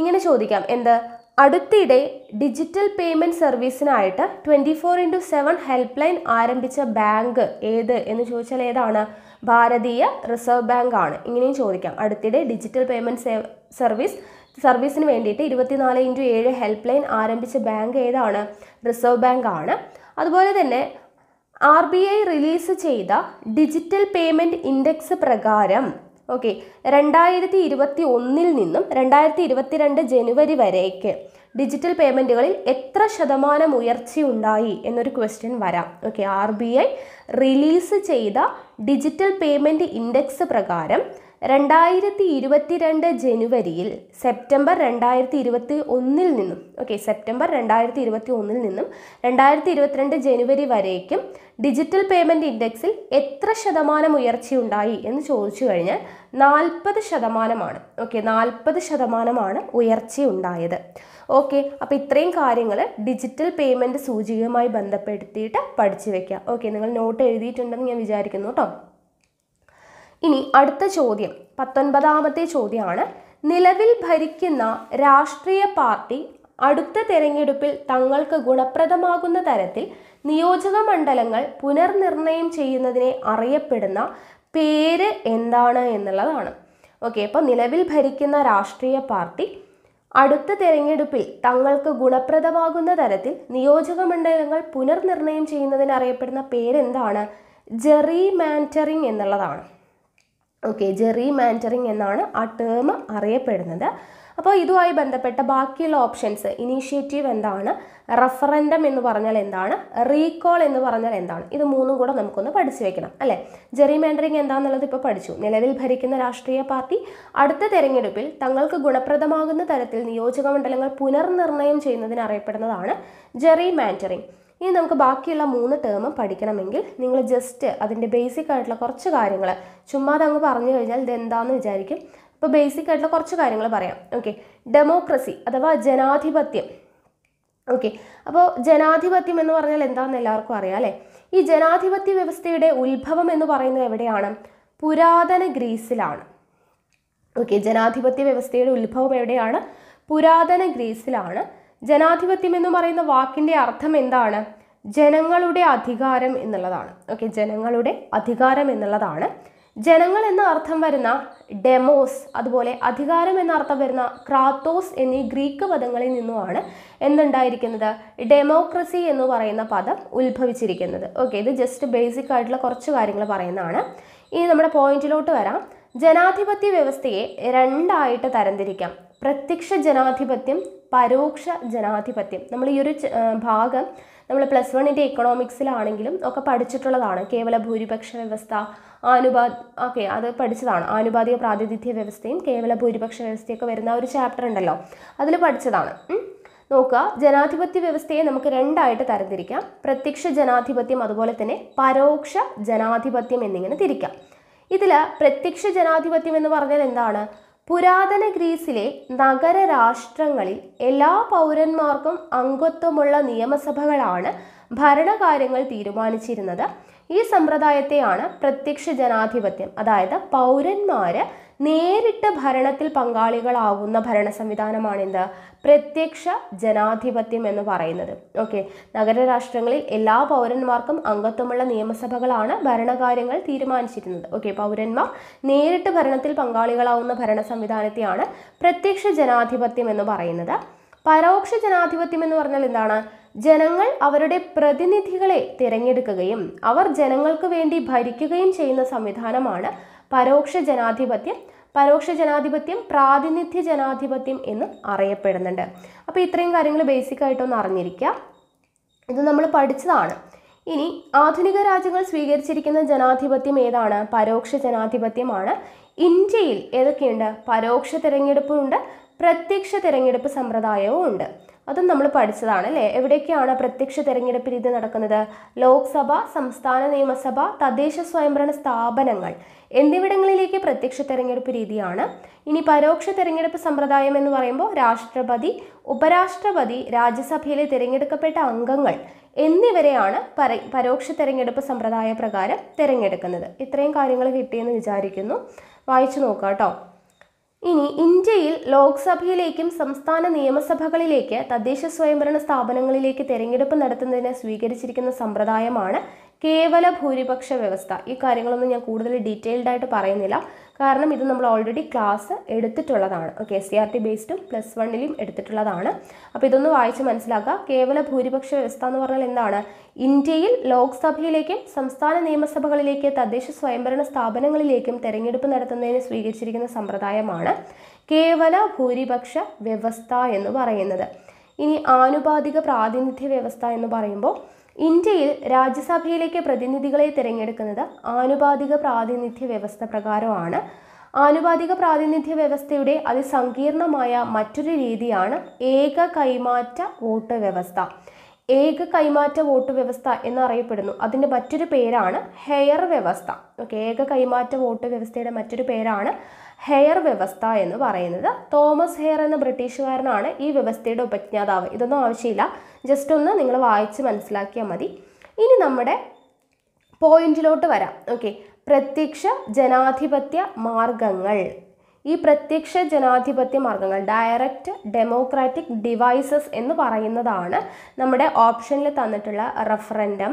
ഇങ്ങനെ ചോദിക്കാം എന്ത് അടുത്തിടെ ഡിജിറ്റൽ പേയ്മെന്റ് സർവീസിനായിട്ട് twenty four into seven help line ആരംഭിച്ച ബാങ്ക് ഏത് എന്ന് ചോദിച്ചാൽ ഏതാണ് ഭാരതീയ റിസർവ് ബാങ്ക് ആണ് ഇങ്ങനെയും ചോദിക്കാം അടുത്തിടെ ഡിജിറ്റൽ പേയ്മെന്റ് സർവീസ് സർവീസിന് വേണ്ടിയിട്ട് ഇരുപത്തിനാല് ഇൻറ്റു ഏഴ് ഹെൽപ്പ് ലൈൻ ആരംഭിച്ച ബാങ്ക് ഏതാണ് റിസർവ് ബാങ്ക് ആണ് അതുപോലെ തന്നെ ആർ ബി ഐ റിലീസ് ചെയ്ത ഡിജിറ്റൽ പേയ്മെൻറ്റ് ഇൻഡെക്സ് പ്രകാരം ഓക്കെ രണ്ടായിരത്തി ഇരുപത്തി ഒന്നിൽ നിന്നും രണ്ടായിരത്തി ഇരുപത്തിരണ്ട് ജനുവരി വരേക്ക് ഡിജിറ്റൽ പേയ്മെൻറ്റുകളിൽ എത്ര ശതമാനം ഉയർച്ച ഉണ്ടായി എന്നൊരു ക്വസ്റ്റ്യൻ വരാം okay R B I release ചെയ്ത ഡിജിറ്റൽ പേയ്മെൻറ്റ് ഇൻഡെക്സ് പ്രകാരം രണ്ടായിരത്തി ഇരുപത്തിരണ്ട് ജനുവരിയിൽ സെപ്റ്റംബർ രണ്ടായിരത്തി ഇരുപത്തി ഒന്നിൽ നിന്നും ഓക്കെ സെപ്റ്റംബർ രണ്ടായിരത്തി ഇരുപത്തി ഒന്നിൽ നിന്നും രണ്ടായിരത്തി ഇരുപത്തിരണ്ട് ജനുവരി വരേക്കും ഡിജിറ്റൽ പേയ്മെൻറ്റ് ഇൻഡെക്സിൽ എത്ര ശതമാനം ഉയർച്ചയുണ്ടായി എന്ന് ചോദിച്ചു കഴിഞ്ഞാൽ നാൽപ്പത് ശതമാനമാണ് ഓക്കെ നാൽപ്പത് ശതമാനമാണ് ഉയർച്ചയുണ്ടായത് ഓക്കെ അപ്പോൾ ഇത്രയും കാര്യങ്ങൾ ഡിജിറ്റൽ പേയ്മെൻറ്റ് സൂചികയുമായി ബന്ധപ്പെടുത്തിയിട്ട് പഠിച്ചു വയ്ക്കുക ഓക്കെ നിങ്ങൾ നോട്ട് എഴുതിയിട്ടുണ്ടെന്ന് ഞാൻ വിചാരിക്കുന്നു കേട്ടോ ഇനി അടുത്ത ചോദ്യം പത്തൊൻപതാമത്തെ ചോദ്യമാണ് നിലവിൽ ഭരിക്കുന്ന രാഷ്ട്രീയ പാർട്ടി അടുത്ത തെരഞ്ഞെടുപ്പിൽ തങ്ങൾക്ക് ഗുണപ്രദമാകുന്ന തരത്തിൽ നിയോജക മണ്ഡലങ്ങൾ പുനർനിർണയം ചെയ്യുന്നതിനെ അറിയപ്പെടുന്ന പേര് എന്താണ് എന്നുള്ളതാണ് ഓക്കെ അപ്പോൾ നിലവിൽ ഭരിക്കുന്ന രാഷ്ട്രീയ പാർട്ടി അടുത്ത തെരഞ്ഞെടുപ്പിൽ തങ്ങൾക്ക് ഗുണപ്രദമാകുന്ന തരത്തിൽ നിയോജക മണ്ഡലങ്ങൾ പുനർനിർണയം ചെയ്യുന്നതിന് അറിയപ്പെടുന്ന പേരെന്താണ് ജെറി മാൻറ്ററിങ് എന്നുള്ളതാണ് ഓക്കെ ജെറി മാൻറ്ററിങ് എന്നാണ് ആ ടേം അറിയപ്പെടുന്നത് അപ്പോൾ ഇതുമായി ബന്ധപ്പെട്ട ബാക്കിയുള്ള ഓപ്ഷൻസ് ഇനീഷ്യേറ്റീവ് എന്താണ് റഫറൻഡം എന്ന് പറഞ്ഞാൽ എന്താണ് റീകോൾ എന്ന് പറഞ്ഞാൽ എന്താണ് ഇത് മൂന്നും കൂടെ നമുക്കൊന്ന് പഠിച്ചു വെക്കണം അല്ലേ ജെറി മാൻഡറിങ് എന്താണെന്നുള്ളത് ഇപ്പോൾ പഠിച്ചു നിലവിൽ ഭരിക്കുന്ന രാഷ്ട്രീയ പാർട്ടി അടുത്ത തെരഞ്ഞെടുപ്പിൽ തങ്ങൾക്ക് ഗുണപ്രദമാകുന്ന തരത്തിൽ നിയോജക മണ്ഡലങ്ങൾ പുനർനിർണയം ചെയ്യുന്നതിന് അറിയപ്പെടുന്നതാണ് ജെറി മാൻറ്ററിങ് ഇനി നമുക്ക് ബാക്കിയുള്ള മൂന്ന് ടേം പഠിക്കണമെങ്കിൽ നിങ്ങൾ ജസ്റ്റ് അതിൻ്റെ ബേസിക് ആയിട്ടുള്ള കുറച്ച് കാര്യങ്ങൾ ചുമ്മാതെ അങ്ങ് പറഞ്ഞു കഴിഞ്ഞാൽ ഇതെന്താന്ന് വിചാരിക്കും അപ്പോൾ ബേസിക് ആയിട്ടുള്ള കുറച്ച് കാര്യങ്ങൾ പറയാം ഓക്കെ ഡെമോക്രസി അഥവാ ജനാധിപത്യം ഓക്കെ അപ്പോൾ ജനാധിപത്യം എന്ന് പറഞ്ഞാൽ എന്താണെന്ന് എല്ലാവർക്കും അറിയാം അല്ലേ ഈ ജനാധിപത്യ വ്യവസ്ഥയുടെ ഉത്ഭവം എന്ന് പറയുന്നത് എവിടെയാണ് പുരാതന ഗ്രീസിലാണ് ഓക്കെ ജനാധിപത്യ വ്യവസ്ഥയുടെ ഉത്ഭവം എവിടെയാണ് പുരാതന ഗ്രീസിലാണ് ജനാധിപത്യം എന്ന് പറയുന്ന വാക്കിൻ്റെ അർത്ഥം എന്താണ് ജനങ്ങളുടെ അധികാരം എന്നുള്ളതാണ് ഓക്കെ ജനങ്ങളുടെ അധികാരം എന്നുള്ളതാണ് ജനങ്ങൾ എന്ന അർത്ഥം വരുന്ന ഡെമോസ് അതുപോലെ അധികാരം എന്ന അർത്ഥം വരുന്ന ക്രാത്തോസ് എന്നീ ഗ്രീക്ക് പദങ്ങളിൽ നിന്നുമാണ് എന്തുണ്ടായിരിക്കുന്നത് ഡെമോക്രസി എന്ന് പറയുന്ന പദം ഉത്ഭവിച്ചിരിക്കുന്നത് ഓക്കെ ഇത് ജസ്റ്റ് ബേസിക് ആയിട്ടുള്ള കുറച്ച് കാര്യങ്ങൾ പറയുന്നതാണ് ഇനി നമ്മുടെ പോയിന്റിലോട്ട് വരാം ജനാധിപത്യ വ്യവസ്ഥയെ രണ്ടായിട്ട് തരംതിരിക്കാം പ്രത്യക്ഷ ജനാധിപത്യം പരോക്ഷ ജനാധിപത്യം നമ്മൾ ഈ ഒരു ഭാഗം നമ്മൾ പ്ലസ് വണ്ണിൻ്റെ ഇക്കണോമിക്സിലാണെങ്കിലും ഒക്കെ പഠിച്ചിട്ടുള്ളതാണ് കേവല ഭൂരിപക്ഷ വ്യവസ്ഥ ആനുപാ ഓക്കെ അത് പഠിച്ചതാണ് ആനുപാതിക പ്രാതിനിധ്യ വ്യവസ്ഥയും കേവല ഭൂരിപക്ഷ വ്യവസ്ഥയൊക്കെ വരുന്ന ഒരു ചാപ്റ്റർ ഉണ്ടല്ലോ അതിൽ പഠിച്ചതാണ് നോക്കുക ജനാധിപത്യ വ്യവസ്ഥയെ നമുക്ക് രണ്ടായിട്ട് തരംതിരിക്കാം പ്രത്യക്ഷ ജനാധിപത്യം അതുപോലെ തന്നെ പരോക്ഷ ജനാധിപത്യം എന്നിങ്ങനെ തിരിക്കാം ഇതിൽ പ്രത്യക്ഷ ജനാധിപത്യം എന്ന് പറഞ്ഞാൽ എന്താണ് പുരാതന ഗ്രീസിലെ നഗര രാഷ്ട്രങ്ങളിൽ എല്ലാ പൗരന്മാർക്കും അംഗത്വമുള്ള നിയമസഭകളാണ് ഭരണകാര്യങ്ങൾ തീരുമാനിച്ചിരുന്നത് ഈ സമ്പ്രദായത്തെയാണ് പ്രത്യക്ഷ ജനാധിപത്യം അതായത് പൗരന്മാര് നേരിട്ട് ഭരണത്തിൽ പങ്കാളികളാകുന്ന ഭരണ സംവിധാനമാണിത് പ്രത്യക്ഷ ജനാധിപത്യം എന്ന് പറയുന്നത് ഓക്കെ നഗരരാഷ്ട്രങ്ങളിൽ എല്ലാ പൗരന്മാർക്കും അംഗത്വമുള്ള നിയമസഭകളാണ് ഭരണകാര്യങ്ങൾ തീരുമാനിച്ചിരുന്നത് ഓക്കെ പൗരന്മാർ നേരിട്ട് ഭരണത്തിൽ പങ്കാളികളാവുന്ന ഭരണ സംവിധാനത്തെയാണ് പ്രത്യക്ഷ ജനാധിപത്യം എന്ന് പറയുന്നത് പരോക്ഷ ജനാധിപത്യം എന്ന് പറഞ്ഞാൽ എന്താണ് ജനങ്ങൾ അവരുടെ പ്രതിനിധികളെ തിരഞ്ഞെടുക്കുകയും അവർ ജനങ്ങൾക്ക് വേണ്ടി ഭരിക്കുകയും ചെയ്യുന്ന സംവിധാനമാണ് പരോക്ഷ ജനാധിപത്യം പരോക്ഷ ജനാധിപത്യം പ്രാതിനിധ്യ ജനാധിപത്യം എന്ന് അറിയപ്പെടുന്നുണ്ട് അപ്പോൾ ഇത്രയും കാര്യങ്ങൾ ബേസിക് ആയിട്ടൊന്ന് അറിഞ്ഞിരിക്കുക ഇത് നമ്മൾ പഠിച്ചതാണ് ഇനി ആധുനിക രാജ്യങ്ങൾ സ്വീകരിച്ചിരിക്കുന്ന ജനാധിപത്യം ഏതാണ് പരോക്ഷ ജനാധിപത്യമാണ് ഇന്ത്യയിൽ ഏതൊക്കെയുണ്ട് പരോക്ഷ തിരഞ്ഞെടുപ്പുണ്ട് പ്രത്യക്ഷ തിരഞ്ഞെടുപ്പ് സമ്പ്രദായവും ഉണ്ട് അതും നമ്മൾ പഠിച്ചതാണ് അല്ലേ എവിടെയൊക്കെയാണ് പ്രത്യക്ഷ തെരഞ്ഞെടുപ്പ് രീതി നടക്കുന്നത് ലോക്സഭ സംസ്ഥാന നിയമസഭ തദ്ദേശ സ്വയംഭരണ സ്ഥാപനങ്ങൾ എന്നിവിടങ്ങളിലേക്ക് പ്രത്യക്ഷ തെരഞ്ഞെടുപ്പ് രീതിയാണ് ഇനി പരോക്ഷ തെരഞ്ഞെടുപ്പ് സമ്പ്രദായം എന്ന് പറയുമ്പോൾ രാഷ്ട്രപതി ഉപരാഷ്ട്രപതി രാജ്യസഭയിലെ തിരഞ്ഞെടുക്കപ്പെട്ട അംഗങ്ങൾ എന്നിവരെയാണ് പര പരോക്ഷ തെരഞ്ഞെടുപ്പ് സമ്പ്രദായ പ്രകാരം തിരഞ്ഞെടുക്കുന്നത് ഇത്രയും കാര്യങ്ങൾ കിട്ടിയെന്ന് വിചാരിക്കുന്നു വായിച്ചു നോക്കാം കേട്ടോ ഇനി ഇന്ത്യയിൽ ലോക്സഭയിലേക്കും സംസ്ഥാന നിയമസഭകളിലേക്ക് തദ്ദേശ സ്വയംഭരണ സ്ഥാപനങ്ങളിലേക്ക് തെരഞ്ഞെടുപ്പ് നടത്തുന്നതിന് സ്വീകരിച്ചിരിക്കുന്ന സമ്പ്രദായമാണ് കേവല ഭൂരിപക്ഷ വ്യവസ്ഥ ഈ കാര്യങ്ങളൊന്നും ഞാൻ കൂടുതൽ ഡീറ്റെയിൽഡായിട്ട് ആയിട്ട് പറയുന്നില്ല കാരണം ഇത് നമ്മൾ ഓൾറെഡി ക്ലാസ് എടുത്തിട്ടുള്ളതാണ് okay S C R T ബേസ്ഡും പ്ലസ് വണ്ണിലും എടുത്തിട്ടുള്ളതാണ് അപ്പോൾ ഇതൊന്ന് വായിച്ച് മനസ്സിലാക്കുക കേവല ഭൂരിപക്ഷ വ്യവസ്ഥ എന്ന് പറഞ്ഞാൽ എന്താണ് ഇന്ത്യയിൽ ലോക്സഭയിലേക്കും സംസ്ഥാന നിയമസഭകളിലേക്ക് തദ്ദേശ സ്വയംഭരണ സ്ഥാപനങ്ങളിലേക്കും തെരഞ്ഞെടുപ്പ് നടത്തുന്നതിന് സ്വീകരിച്ചിരിക്കുന്ന സമ്പ്രദായമാണ് കേവല ഭൂരിപക്ഷ വ്യവസ്ഥ എന്ന് പറയുന്നത് ഇനി ആനുപാതിക പ്രാതിനിധ്യ വ്യവസ്ഥ എന്ന് പറയുമ്പോൾ ഇന്ത്യയിൽ രാജ്യസഭയിലേക്ക് പ്രതിനിധികളെ തിരഞ്ഞെടുക്കുന്നത് ആനുപാതിക പ്രാതിനിധ്യ വ്യവസ്ഥ പ്രകാരമാണ് ആനുപാതിക പ്രാതിനിധ്യ വ്യവസ്ഥയുടെ അതിസങ്കീർണമായ മറ്റൊരു രീതിയാണ് ഏക കൈമാറ്റ വോട്ട് വ്യവസ്ഥ ഏക കൈമാറ്റ വോട്ട് വ്യവസ്ഥ എന്നറിയപ്പെടുന്നു അതിൻ്റെ മറ്റൊരു പേരാണ് ഹെയർ വ്യവസ്ഥ ഓക്കെ ഏക കൈമാറ്റ വോട്ട് വ്യവസ്ഥയുടെ മറ്റൊരു പേരാണ് ഹെയർ വ്യവസ്ഥ എന്ന് പറയുന്നത് തോമസ് ഹെയർ എന്ന ബ്രിട്ടീഷുകാരനാണ് ഈ വ്യവസ്ഥയുടെ ഉപജ്ഞാതാവ് ഇതൊന്നും ആവശ്യമില്ല ജസ്റ്റ് ഒന്ന് നിങ്ങൾ വായിച്ച് മനസ്സിലാക്കിയാൽ മതി ഇനി നമ്മുടെ പോയിന്റിലോട്ട് വരാം ഓക്കെ പ്രത്യക്ഷ ജനാധിപത്യ മാർഗങ്ങൾ ഈ പ്രത്യക്ഷ ജനാധിപത്യ മാർഗങ്ങൾ ഡയറക്റ്റ് ഡെമോക്രാറ്റിക് ഡിവൈസസ് എന്ന് പറയുന്നതാണ് നമ്മുടെ ഓപ്ഷനിൽ തന്നിട്ടുള്ള റെഫറൻഡം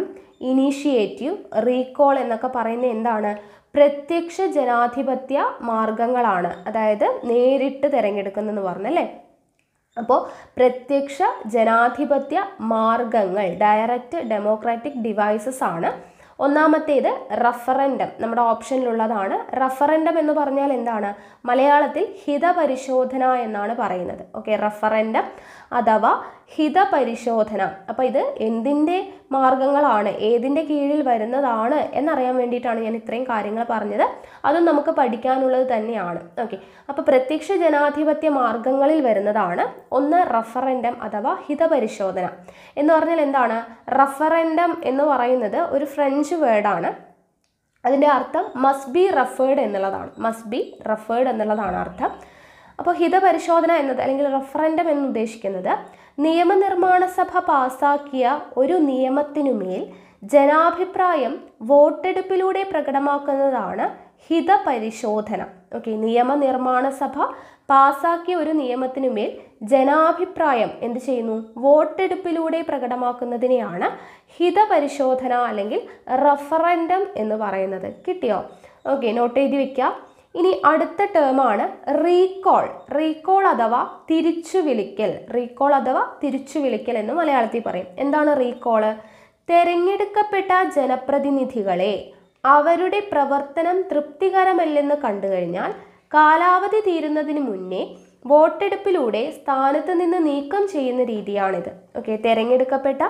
ഇനീഷ്യേറ്റീവ് റീകോൾ എന്നൊക്കെ പറയുന്ന എന്താണ് പ്രത്യക്ഷ ജനാധിപത്യ മാർഗങ്ങളാണ് അതായത് നേരിട്ട് തിരഞ്ഞെടുക്കുന്നതെന്ന് പറഞ്ഞല്ലേ അപ്പോൾ പ്രത്യക്ഷ ജനാധിപത്യ മാർഗങ്ങൾ ഡയറക്റ്റ് ഡെമോക്രാറ്റിക് ഡിവൈസസ് ആണ് ഒന്നാമത്തേത് റഫറൻഡം നമ്മുടെ ഓപ്ഷനിലുള്ളതാണ് റഫറൻഡം എന്ന് പറഞ്ഞാൽ എന്താണ് മലയാളത്തിൽ ഹിതപരിശോധന എന്നാണ് പറയുന്നത് ഓക്കെ റഫറൻഡം അഥവാ ഹിതപരിശോധന അപ്പോൾ ഇത് എന്തിൻ്റെ മാർഗങ്ങളാണ് ഏതിൻ്റെ കീഴിൽ വരുന്നതാണ് എന്നറിയാൻ വേണ്ടിയിട്ടാണ് ഞാൻ ഇത്രയും കാര്യങ്ങൾ പറഞ്ഞത് അതും നമുക്ക് പഠിക്കാനുള്ളത് തന്നെയാണ് ഓക്കെ അപ്പോൾ പ്രത്യക്ഷ ജനാധിപത്യ മാർഗങ്ങളിൽ വരുന്നതാണ് ഒന്ന് റഫറൻഡം അഥവാ ഹിതപരിശോധന എന്ന് പറഞ്ഞാൽ എന്താണ് റഫറൻഡം എന്ന് പറയുന്നത് ഒരു ഫ്രഞ്ച് വേർഡാണ് അതിൻ്റെ അർത്ഥം മസ്റ്റ് ബി റഫേർഡ് എന്നുള്ളതാണ് മസ്റ്റ് ബി റഫേർഡ് എന്നുള്ളതാണ് അർത്ഥം അപ്പോൾ ഹിതപരിശോധന എന്നത് അല്ലെങ്കിൽ റഫറൻഡം എന്ന് ഉദ്ദേശിക്കുന്നത് നിയമനിർമ്മാണ സഭ പാസാക്കിയ ഒരു നിയമത്തിനുമേൽ ജനാഭിപ്രായം വോട്ടെടുപ്പിലൂടെ പ്രകടമാക്കുന്നതാണ് ഹിതപരിശോധന ഓക്കെ നിയമനിർമ്മാണ സഭ പാസാക്കിയ ഒരു നിയമത്തിനുമേൽ ജനാഭിപ്രായം എന്ത് ചെയ്യുന്നു വോട്ടെടുപ്പിലൂടെ പ്രകടമാക്കുന്നതിനെയാണ് ഹിതപരിശോധന അല്ലെങ്കിൽ റഫറൻഡം എന്ന് പറയുന്നത് കിട്ടിയോ ഓക്കെ നോട്ട് എഴുതി വയ്ക്കുക ഇനി അടുത്ത ടേമാണ് റീകോൾ റീകോൾ അഥവാ തിരിച്ചു വിളിക്കൽ റീകോൾ അഥവാ തിരിച്ചു വിളിക്കൽ എന്ന് മലയാളത്തിൽ പറയും എന്താണ് റീകോള് തെരഞ്ഞെടുക്കപ്പെട്ട ജനപ്രതിനിധികളെ അവരുടെ പ്രവർത്തനം തൃപ്തികരമല്ലെന്ന് കണ്ടു കഴിഞ്ഞാൽ കാലാവധി തീരുന്നതിന് മുന്നേ വോട്ടെടുപ്പിലൂടെ സ്ഥാനത്ത് നിന്ന് നീക്കം ചെയ്യുന്ന രീതിയാണിത് ഓക്കെ തിരഞ്ഞെടുക്കപ്പെട്ട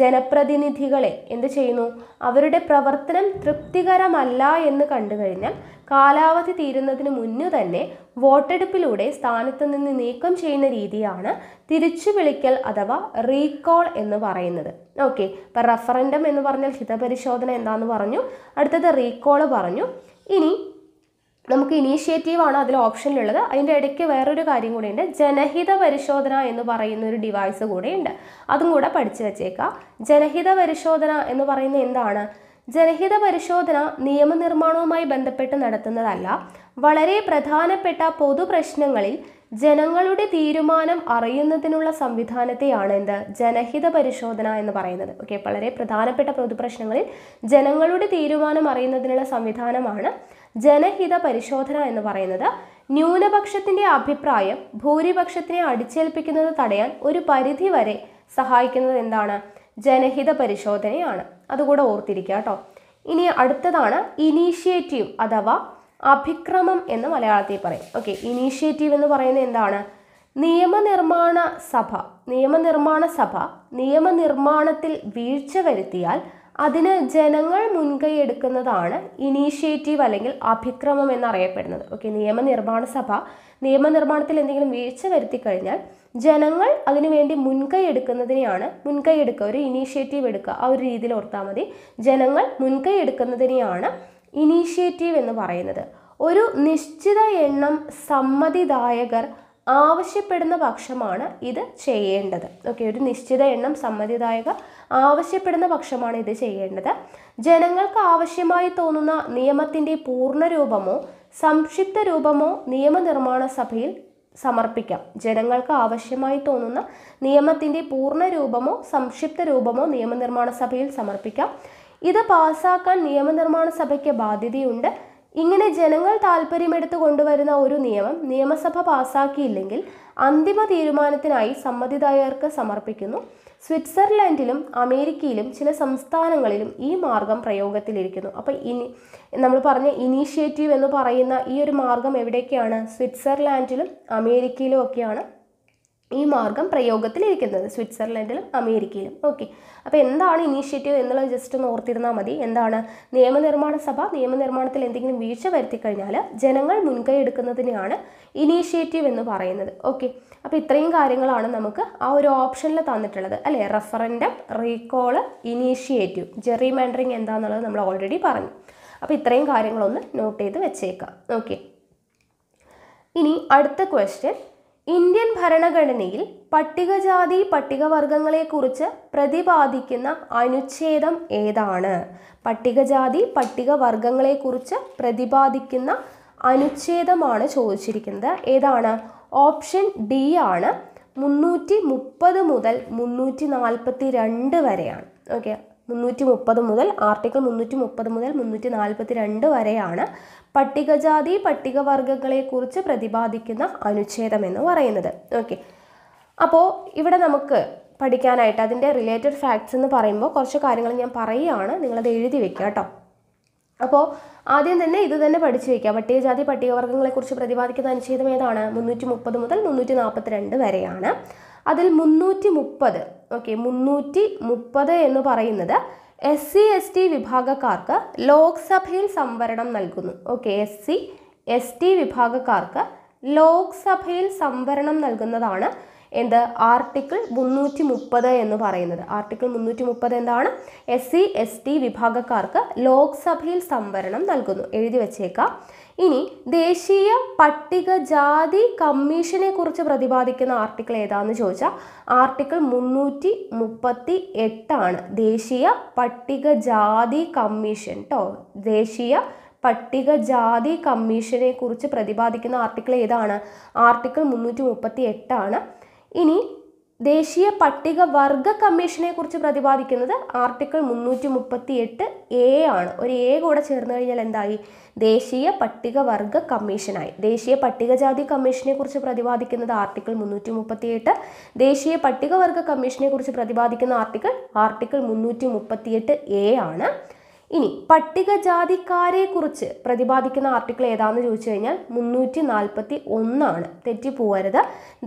ജനപ്രതിനിധികളെ എന്ത് ചെയ്യുന്നു അവരുടെ പ്രവർത്തനം തൃപ്തികരമല്ല എന്ന് കണ്ടു കഴിഞ്ഞാൽ കാലാവധി തീരുന്നതിന് മുന്നു തന്നെ വോട്ടെടുപ്പിലൂടെ സ്ഥാനത്ത് നിന്ന് നീക്കം ചെയ്യുന്ന രീതിയാണ് തിരിച്ചു വിളിക്കൽ അഥവാ റീകോൾ എന്ന് പറയുന്നത് ഓക്കെ ഇപ്പൊ റഫറൻഡം എന്ന് പറഞ്ഞാൽ ഹിതപരിശോധന എന്താന്ന് പറഞ്ഞു അടുത്തത് റീകോൾ പറഞ്ഞു ഇനി നമുക്ക് ഇനീഷ്യേറ്റീവാണ് അതിൽ ഓപ്ഷനിലുള്ളത് അതിൻ്റെ ഇടയ്ക്ക് വേറൊരു കാര്യം കൂടിയുണ്ട് ജനഹിത പരിശോധന എന്ന് പറയുന്ന ഒരു ഡിവൈസ് ഉണ്ട് അതും കൂടെ പഠിച്ചു വച്ചേക്കാം ജനഹിത പരിശോധന എന്ന് പറയുന്നത് എന്താണ് ജനഹിത പരിശോധന നിയമനിർമ്മാണവുമായി ബന്ധപ്പെട്ട് നടത്തുന്നതല്ല വളരെ പ്രധാനപ്പെട്ട പൊതുപ്രശ്നങ്ങളിൽ ജനങ്ങളുടെ തീരുമാനം അറിയുന്നതിനുള്ള സംവിധാനത്തെയാണ് എന്ത് ജനഹിത പരിശോധന എന്ന് പറയുന്നത് ഓക്കെ വളരെ പ്രധാനപ്പെട്ട പൊതുപ്രശ്നങ്ങളിൽ ജനങ്ങളുടെ തീരുമാനം അറിയുന്നതിനുള്ള സംവിധാനമാണ് ജനഹിത പരിശോധന എന്ന് പറയുന്നത് ന്യൂനപക്ഷത്തിൻ്റെ അഭിപ്രായം ഭൂരിപക്ഷത്തിനെ അടിച്ചേൽപ്പിക്കുന്നത് തടയാൻ ഒരു പരിധിവരെ സഹായിക്കുന്നത് എന്താണ് ജനഹിത പരിശോധനയാണ് അതുകൂടെ ഓർത്തിരിക്കുക കേട്ടോ ഇനി അടുത്തതാണ് ഇനീഷ്യേറ്റീവ് അഥവാ അഭിക്രമം എന്ന് മലയാളത്തിൽ പറയും ഓക്കെ ഇനീഷ്യേറ്റീവ് എന്ന് പറയുന്നത് എന്താണ് നിയമനിർമ്മാണ സഭ നിയമനിർമ്മാണ സഭ നിയമനിർമ്മാണത്തിൽ വീഴ്ച വരുത്തിയാൽ അതിന് ജനങ്ങൾ മുൻകൈ എടുക്കുന്നതാണ് ഇനീഷ്യേറ്റീവ് അല്ലെങ്കിൽ അഭിക്രമം എന്നറിയപ്പെടുന്നത് ഓക്കെ നിയമനിർമ്മാണ സഭ നിയമനിർമ്മാണത്തിൽ എന്തെങ്കിലും വീഴ്ച വരുത്തി കഴിഞ്ഞാൽ ജനങ്ങൾ അതിനുവേണ്ടി മുൻകൈ എടുക്കുന്നതിനെയാണ് മുൻകൈ എടുക്കുക ഒരു ഇനീഷ്യേറ്റീവ് എടുക്കുക ആ ഒരു രീതിയിൽ ഓർത്താൽ മതി ജനങ്ങൾ മുൻകൈ എടുക്കുന്നതിനെയാണ് ഇനീഷ്യേറ്റീവ് എന്ന് പറയുന്നത് ഒരു നിശ്ചിത എണ്ണം സമ്മതിദായകർ ആവശ്യപ്പെടുന്ന പക്ഷമാണ് ഇത് ചെയ്യേണ്ടത് ഓക്കെ ഒരു നിശ്ചിത എണ്ണം സമ്മതിദായകർ ആവശ്യപ്പെടുന്ന പക്ഷമാണ് ഇത് ചെയ്യേണ്ടത് ജനങ്ങൾക്ക് ആവശ്യമായി തോന്നുന്ന നിയമത്തിൻ്റെ പൂർണ്ണ രൂപമോ സംക്ഷിപ്ത രൂപമോ നിയമനിർമ്മാണ സഭയിൽ സമർപ്പിക്കാം ജനങ്ങൾക്ക് ആവശ്യമായി തോന്നുന്ന നിയമത്തിൻ്റെ പൂർണ്ണ രൂപമോ സംക്ഷിപ്ത രൂപമോ നിയമനിർമ്മാണ സഭയിൽ സമർപ്പിക്കാം ഇത് പാസാക്കാൻ നിയമനിർമ്മാണ സഭയ്ക്ക് ബാധ്യതയുണ്ട് ഇങ്ങനെ ജനങ്ങൾ താല്പര്യമെടുത്ത് കൊണ്ടുവരുന്ന ഒരു നിയമം നിയമസഭ പാസാക്കിയില്ലെങ്കിൽ അന്തിമ തീരുമാനത്തിനായി സമ്മതിദായകർക്ക് സമർപ്പിക്കുന്നു സ്വിറ്റ്സർലാൻഡിലും അമേരിക്കയിലും ചില സംസ്ഥാനങ്ങളിലും ഈ മാർഗം പ്രയോഗത്തിലിരിക്കുന്നു അപ്പോൾ ഇനി നമ്മൾ പറഞ്ഞ ഇനീഷ്യേറ്റീവ് എന്ന് പറയുന്ന ഈ ഒരു മാർഗം എവിടെയൊക്കെയാണ് സ്വിറ്റ്സർലാൻഡിലും അമേരിക്കയിലും ഒക്കെയാണ് ഈ മാർഗം പ്രയോഗത്തിലിരിക്കുന്നത് സ്വിറ്റ്സർലൻഡിലും അമേരിക്കയിലും ഓക്കെ അപ്പോൾ എന്താണ് ഇനീഷ്യേറ്റീവ് എന്നുള്ളത് ജസ്റ്റ് ഒന്ന് ഓർത്തിരുന്നാൽ മതി എന്താണ് നിയമനിർമ്മാണ സഭ നിയമനിർമ്മാണത്തിൽ എന്തെങ്കിലും വീഴ്ച വരുത്തി കഴിഞ്ഞാൽ ജനങ്ങൾ മുൻകൈ എടുക്കുന്നതിനെയാണ് ഇനീഷ്യേറ്റീവ് എന്ന് പറയുന്നത് ഓക്കെ അപ്പോൾ ഇത്രയും കാര്യങ്ങളാണ് നമുക്ക് ആ ഒരു ഓപ്ഷനിൽ തന്നിട്ടുള്ളത് അല്ലേ referendum recall initiative gerrymandering എന്താണെന്നുള്ളത് നമ്മൾ ഓൾറെഡി പറഞ്ഞു അപ്പോൾ ഇത്രയും കാര്യങ്ങളൊന്ന് നോട്ട് ചെയ്ത് വെച്ചേക്കാം ഓക്കെ ഇനി അടുത്ത ക്വസ്റ്റ്യൻ ഇന്ത്യൻ ഭരണഘടനയിൽ പട്ടികജാതി പട്ടികവർഗങ്ങളെക്കുറിച്ച് പ്രതിപാദിക്കുന്ന അനുച്ഛേദം ഏതാണ് പട്ടികജാതി പട്ടികവർഗങ്ങളെക്കുറിച്ച് പ്രതിപാദിക്കുന്ന അനുച്ഛേദമാണ് ചോദിച്ചിരിക്കുന്നത് ഏതാണ് ഓപ്ഷൻ ഡി ആണ് മുന്നൂറ്റി മുപ്പത് മുതൽ മുന്നൂറ്റി നാൽപ്പത്തി രണ്ട് വരെയാണ് ഓക്കെ മുന്നൂറ്റി മുപ്പത് മുതൽ ആർട്ടിക്കിൾ മുന്നൂറ്റി മുപ്പത് മുതൽ മുന്നൂറ്റി നാൽപ്പത്തി രണ്ട് വരെയാണ് പട്ടികജാതി പട്ടികവർഗങ്ങളെക്കുറിച്ച് പ്രതിപാദിക്കുന്ന അനുച്ഛേദം എന്ന് പറയുന്നത് ഓക്കെ അപ്പോൾ ഇവിടെ നമുക്ക് പഠിക്കാനായിട്ട് അതിൻ്റെ റിലേറ്റഡ് ഫാക്ട്സ് എന്ന് പറയുമ്പോൾ കുറച്ച് കാര്യങ്ങൾ ഞാൻ പറയുകയാണ് നിങ്ങളത് എഴുതി വെക്കുക കേട്ടോ അപ്പോൾ ആദ്യം തന്നെ ഇത് തന്നെ പഠിച്ചു വയ്ക്കുക പട്ടികജാതി പട്ടികവർഗ്ഗങ്ങളെക്കുറിച്ച് പ്രതിപാദിക്കുന്ന അനുച്ഛേദം ഏതാണ് മുന്നൂറ്റി മുപ്പത് മുതൽ മുന്നൂറ്റി രണ്ട് വരെയാണ് അതിൽ മുന്നൂറ്റി മുപ്പത് ഓക്കെ മുന്നൂറ്റി മുപ്പത് എന്ന് പറയുന്നത് എസ് സി എസ് ടി വിഭാഗക്കാർക്ക് ലോക്സഭയിൽ സംവരണം നൽകുന്നു okay S C S T വിഭാഗക്കാർക്ക് ലോക്സഭയിൽ സംവരണം നൽകുന്നതാണ് എന്ത് ആർട്ടിക്കിൾ മുന്നൂറ്റി മുപ്പത് എന്ന് പറയുന്നത് ആർട്ടിക്കിൾ മുന്നൂറ്റി മുപ്പത് എന്താണ് എസ് സി എസ് ടി വിഭാഗക്കാർക്ക് ലോക്സഭയിൽ സംവരണം നൽകുന്നു എഴുതി വച്ചേക്കാം ഇനി ദേശീയ പട്ടികജാതി കമ്മീഷനെ കുറിച്ച് പ്രതിപാദിക്കുന്ന ആർട്ടിക്കിൾ ഏതാണെന്ന് ചോദിച്ചാൽ ആർട്ടിക്കിൾ മുന്നൂറ്റി മുപ്പത്തി എട്ടാണ് ദേശീയ പട്ടികജാതി കമ്മീഷൻ കേട്ടോ ദേശീയ പട്ടികജാതി കമ്മീഷനെ കുറിച്ച് പ്രതിപാദിക്കുന്ന ആർട്ടിക്കിൾ ഏതാണ് ആർട്ടിക്കിൾ മുന്നൂറ്റി മുപ്പത്തി എട്ടാണ് ഇനി ദേശീയ വർഗ കമ്മീഷനെ കുറിച്ച് പ്രതിപാദിക്കുന്നത് ആർട്ടിക്കിൾ മുന്നൂറ്റി മുപ്പത്തി എട്ട് എ ആണ് ഒരു എ കൂടെ ചേർന്ന് കഴിഞ്ഞാൽ എന്തായി ദേശീയ പട്ടിക വർഗ കമ്മീഷനായി ദേശീയ പട്ടികജാതി കമ്മീഷനെ കുറിച്ച് പ്രതിപാദിക്കുന്നത് ആർട്ടിക്കിൾ മുന്നൂറ്റി മുപ്പത്തി എട്ട് ദേശീയ പട്ടികവർഗ കമ്മീഷനെ കുറിച്ച് പ്രതിപാദിക്കുന്ന ആർട്ടിക്കിൾ ആർട്ടിക്കിൾ മുന്നൂറ്റി മുപ്പത്തി എട്ട് എ ആണ് ഇനി പട്ടികജാതിക്കാരെ കുറിച്ച് പ്രതിപാദിക്കുന്ന ആർട്ടിക്കിൾ ഏതാണെന്ന് ചോദിച്ചു കഴിഞ്ഞാൽ മുന്നൂറ്റി നാൽപ്പത്തി ഒന്നാണ് തെറ്റിപ്പോവരുത്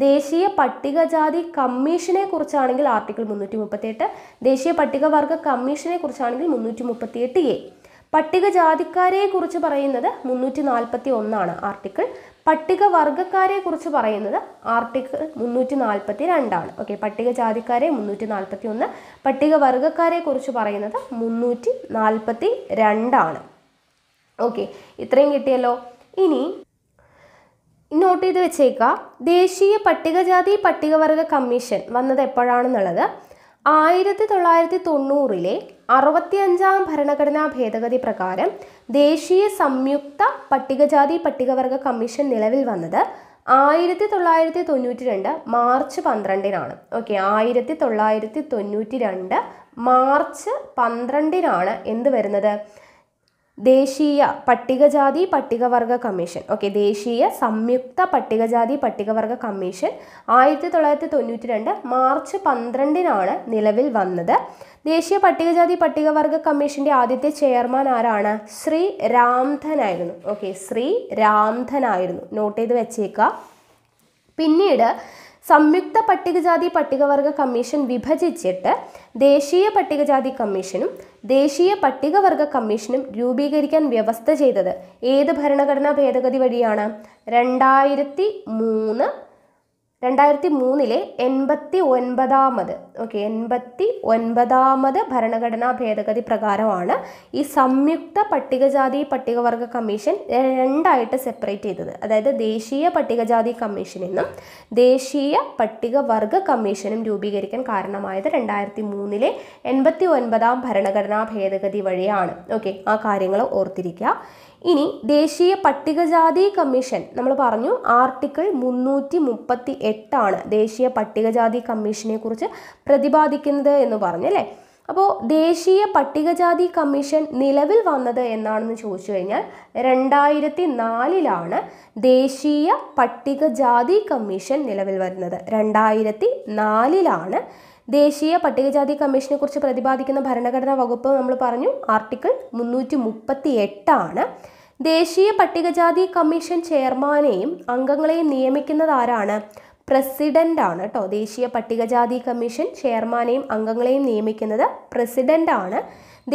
ദേശീയ പട്ടികജാതി കമ്മീഷനെ കുറിച്ചാണെങ്കിൽ ആർട്ടിക്കിൾ മുന്നൂറ്റി മുപ്പത്തിയെട്ട് ദേശീയ പട്ടികവർഗ കമ്മീഷനെ കുറിച്ചാണെങ്കിൽ മുന്നൂറ്റി മുപ്പത്തിയെട്ട് എ പട്ടികജാതിക്കാരെ കുറിച്ച് പറയുന്നത് മുന്നൂറ്റി നാൽപ്പത്തി ഒന്നാണ് ആർട്ടിക്കിൾ പട്ടികവർഗ്ഗക്കാരെ കുറിച്ച് പറയുന്നത് ആർട്ടിക്കിൾ മുന്നൂറ്റി നാൽപ്പത്തി രണ്ടാണ് ഓക്കെ പട്ടികജാതിക്കാരെ മുന്നൂറ്റി നാൽപ്പത്തി ഒന്ന് പട്ടികവർഗ്ഗക്കാരെ കുറിച്ച് പറയുന്നത് മുന്നൂറ്റി നാൽപ്പത്തി രണ്ടാണ് ഓക്കെ ഇത്രയും കിട്ടിയല്ലോ ഇനി നോട്ട് ചെയ്ത് വെച്ചേക്കുക ദേശീയ പട്ടികജാതി പട്ടികവർഗ കമ്മീഷൻ വന്നത് എപ്പോഴാണെന്നുള്ളത് ആയിരത്തി തൊള്ളായിരത്തി തൊണ്ണൂറിലെ അറുപത്തിയഞ്ചാം ഭരണഘടനാ ഭേദഗതി പ്രകാരം ദേശീയ സംയുക്ത പട്ടികജാതി പട്ടികവർഗ കമ്മീഷൻ നിലവിൽ വന്നത് ആയിരത്തി തൊള്ളായിരത്തി തൊണ്ണൂറ്റി രണ്ട് മാർച്ച് പന്ത്രണ്ടിനാണ് ഓക്കെ ആയിരത്തി തൊള്ളായിരത്തി തൊണ്ണൂറ്റി രണ്ട് മാർച്ച് പന്ത്രണ്ടിനാണ് എന്ത് വരുന്നത് ദേശീയ പട്ടികജാതി പട്ടികവർഗ കമ്മീഷൻ ഓക്കെ ദേശീയ സംയുക്ത പട്ടികജാതി പട്ടികവർഗ കമ്മീഷൻ ആയിരത്തി തൊള്ളായിരത്തി തൊണ്ണൂറ്റി രണ്ട് മാർച്ച് പന്ത്രണ്ടിനാണ് നിലവിൽ വന്നത് ദേശീയ പട്ടികജാതി പട്ടികവർഗ കമ്മീഷൻ്റെ ആദ്യത്തെ ചെയർമാൻ ആരാണ് ശ്രീ രാംധനായിരുന്നു ഓക്കെ ശ്രീ രാംധനായിരുന്നു നോട്ട് ചെയ്ത് വെച്ചേക്കുക പിന്നീട് സംയുക്ത പട്ടികജാതി പട്ടികവർഗ കമ്മീഷൻ വിഭജിച്ചിട്ട് ദേശീയ പട്ടികജാതി കമ്മീഷനും ദേശീയ പട്ടികവർഗ കമ്മീഷനും രൂപീകരിക്കാൻ വ്യവസ്ഥ ചെയ്തത് ഏത് ഭരണഘടനാ ഭേദഗതി വഴിയാണ് രണ്ടായിരത്തി മൂന്ന് രണ്ടായിരത്തി മൂന്നിലെ എൺപത്തി ഒൻപതാമത് ഓക്കെ എൺപത്തി ഒൻപതാമത് ഭരണഘടനാ ഭേദഗതി പ്രകാരമാണ് ഈ സംയുക്ത പട്ടികജാതി പട്ടികവർഗ കമ്മീഷൻ രണ്ടായിട്ട് സെപ്പറേറ്റ് ചെയ്തത് അതായത് ദേശീയ പട്ടികജാതി കമ്മീഷനെന്നും ദേശീയ പട്ടികവർഗ കമ്മീഷനും രൂപീകരിക്കാൻ കാരണമായത് രണ്ടായിരത്തി മൂന്നിലെ എൺപത്തി ഒൻപതാം ഭരണഘടനാ ഭേദഗതി വഴിയാണ് ഓക്കെ ആ കാര്യങ്ങൾ ഓർത്തിരിക്കുക ഇനി ദേശീയ പട്ടികജാതി കമ്മീഷൻ നമ്മൾ പറഞ്ഞു ആർട്ടിക്കിൾ മുന്നൂറ്റി മുപ്പത്തി എട്ടാണ് ദേശീയ പട്ടികജാതി കമ്മീഷനെ കുറിച്ച് പ്രതിപാദിക്കുന്നത് എന്ന് പറഞ്ഞു അല്ലേ അപ്പോൾ ദേശീയ പട്ടികജാതി കമ്മീഷൻ നിലവിൽ വന്നത് എന്നാണെന്ന് ചോദിച്ചു കഴിഞ്ഞാൽ രണ്ടായിരത്തി നാലിലാണ് ദേശീയ പട്ടികജാതി കമ്മീഷൻ നിലവിൽ വരുന്നത് രണ്ടായിരത്തി നാലിലാണ് ദേശീയ പട്ടികജാതി കമ്മീഷനെ കുറിച്ച് പ്രതിപാദിക്കുന്ന ഭരണഘടനാ വകുപ്പ് നമ്മൾ പറഞ്ഞു ആർട്ടിക്കിൾ മുന്നൂറ്റി മുപ്പത്തി എട്ടാണ് ദേശീയ പട്ടികജാതി കമ്മീഷൻ ചെയർമാനെയും അംഗങ്ങളെയും നിയമിക്കുന്നത് ആരാണ് പ്രസിഡന്റ് ആണ് കേട്ടോ ദേശീയ പട്ടികജാതി കമ്മീഷൻ ചെയർമാനെയും അംഗങ്ങളെയും നിയമിക്കുന്നത് പ്രസിഡന്റ് ആണ്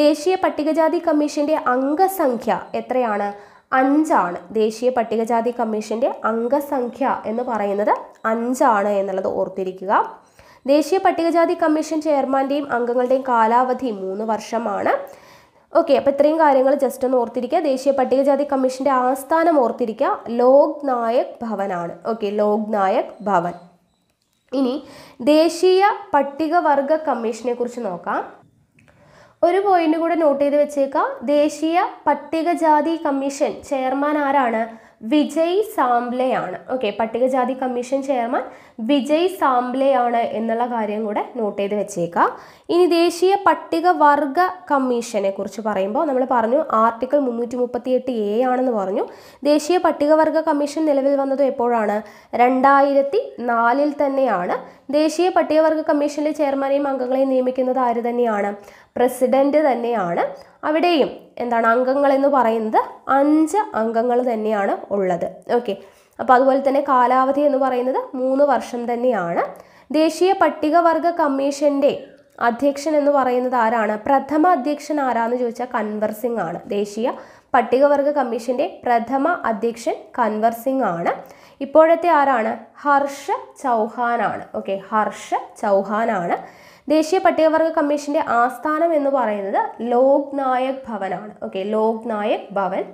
ദേശീയ പട്ടികജാതി കമ്മീഷന്റെ അംഗസംഖ്യ എത്രയാണ് അഞ്ചാണ് ദേശീയ പട്ടികജാതി കമ്മീഷന്റെ അംഗസംഖ്യ എന്ന് പറയുന്നത് അഞ്ചാണ് എന്നുള്ളത് ഓർത്തിരിക്കുക ദേശീയ പട്ടികജാതി കമ്മീഷൻ ചെയർമാന്റെയും അംഗങ്ങളുടെയും കാലാവധി മൂന്ന് വർഷമാണ് ഓക്കെ അപ്പോൾ ഇത്രയും കാര്യങ്ങൾ ജസ്റ്റ് ഒന്ന് ഓർത്തിരിക്കുക ദേശീയ പട്ടികജാതി കമ്മീഷൻ്റെ ആസ്ഥാനം ഓർത്തിരിക്കുക ലോക് നായക് ഭവനാണ് ഓക്കെ ലോക് നായക് ഭവൻ ഇനി ദേശീയ പട്ടികവർഗ കമ്മീഷനെ കുറിച്ച് നോക്കാം ഒരു പോയിന്റ് കൂടെ നോട്ട് ചെയ്ത് വെച്ചേക്കാം ദേശീയ പട്ടികജാതി കമ്മീഷൻ ചെയർമാൻ ആരാണ് വിജയ് സാംബ്ലെയാണ് ഓക്കെ പട്ടികജാതി കമ്മീഷൻ ചെയർമാൻ വിജയ് സാംബ്ലെയാണ് എന്നുള്ള കാര്യം കൂടെ നോട്ട് ചെയ്ത് വെച്ചേക്കാം ഇനി ദേശീയ പട്ടികവർഗ കമ്മീഷനെ കുറിച്ച് പറയുമ്പോൾ നമ്മൾ പറഞ്ഞു ആർട്ടിക്കിൾ മുന്നൂറ്റി മുപ്പത്തി എട്ട് എ ആണെന്ന് പറഞ്ഞു ദേശീയ പട്ടികവർഗ കമ്മീഷൻ നിലവിൽ വന്നത് എപ്പോഴാണ് രണ്ടായിരത്തി നാലിൽ തന്നെയാണ് ദേശീയ പട്ടികവർഗ കമ്മീഷനിലെ ചെയർമാനെയും അംഗങ്ങളെയും നിയമിക്കുന്നത് ആര് തന്നെയാണ് പ്രസിഡന്റ് തന്നെയാണ് അവിടെയും എന്താണ് അംഗങ്ങൾ എന്ന് പറയുന്നത് അഞ്ച് അംഗങ്ങൾ തന്നെയാണ് ഉള്ളത് ഓക്കെ അപ്പോൾ അതുപോലെ തന്നെ കാലാവധി എന്ന് പറയുന്നത് മൂന്ന് വർഷം തന്നെയാണ് ദേശീയ പട്ടികവർഗ കമ്മീഷൻ്റെ അധ്യക്ഷൻ എന്ന് പറയുന്നത് ആരാണ് പ്രഥമ അധ്യക്ഷൻ ആരാന്ന് ചോദിച്ചാൽ കൻവർ സിംഗ് ആണ് ദേശീയ പട്ടികവർഗ കമ്മീഷൻ്റെ പ്രഥമ അധ്യക്ഷൻ കൻവർ സിംഗ് ആണ് ഇപ്പോഴത്തെ ആരാണ് ഹർഷ ചൗഹാനാണ് ഓക്കെ ഹർഷ ചൗഹാനാണ് ദേശീയ പട്ടികവർഗ കമ്മീഷൻ്റെ ആസ്ഥാനം എന്ന് പറയുന്നത് ലോക് നായക് ഭവനാണ് ഓക്കെ ലോക് നായക് ഭവൻ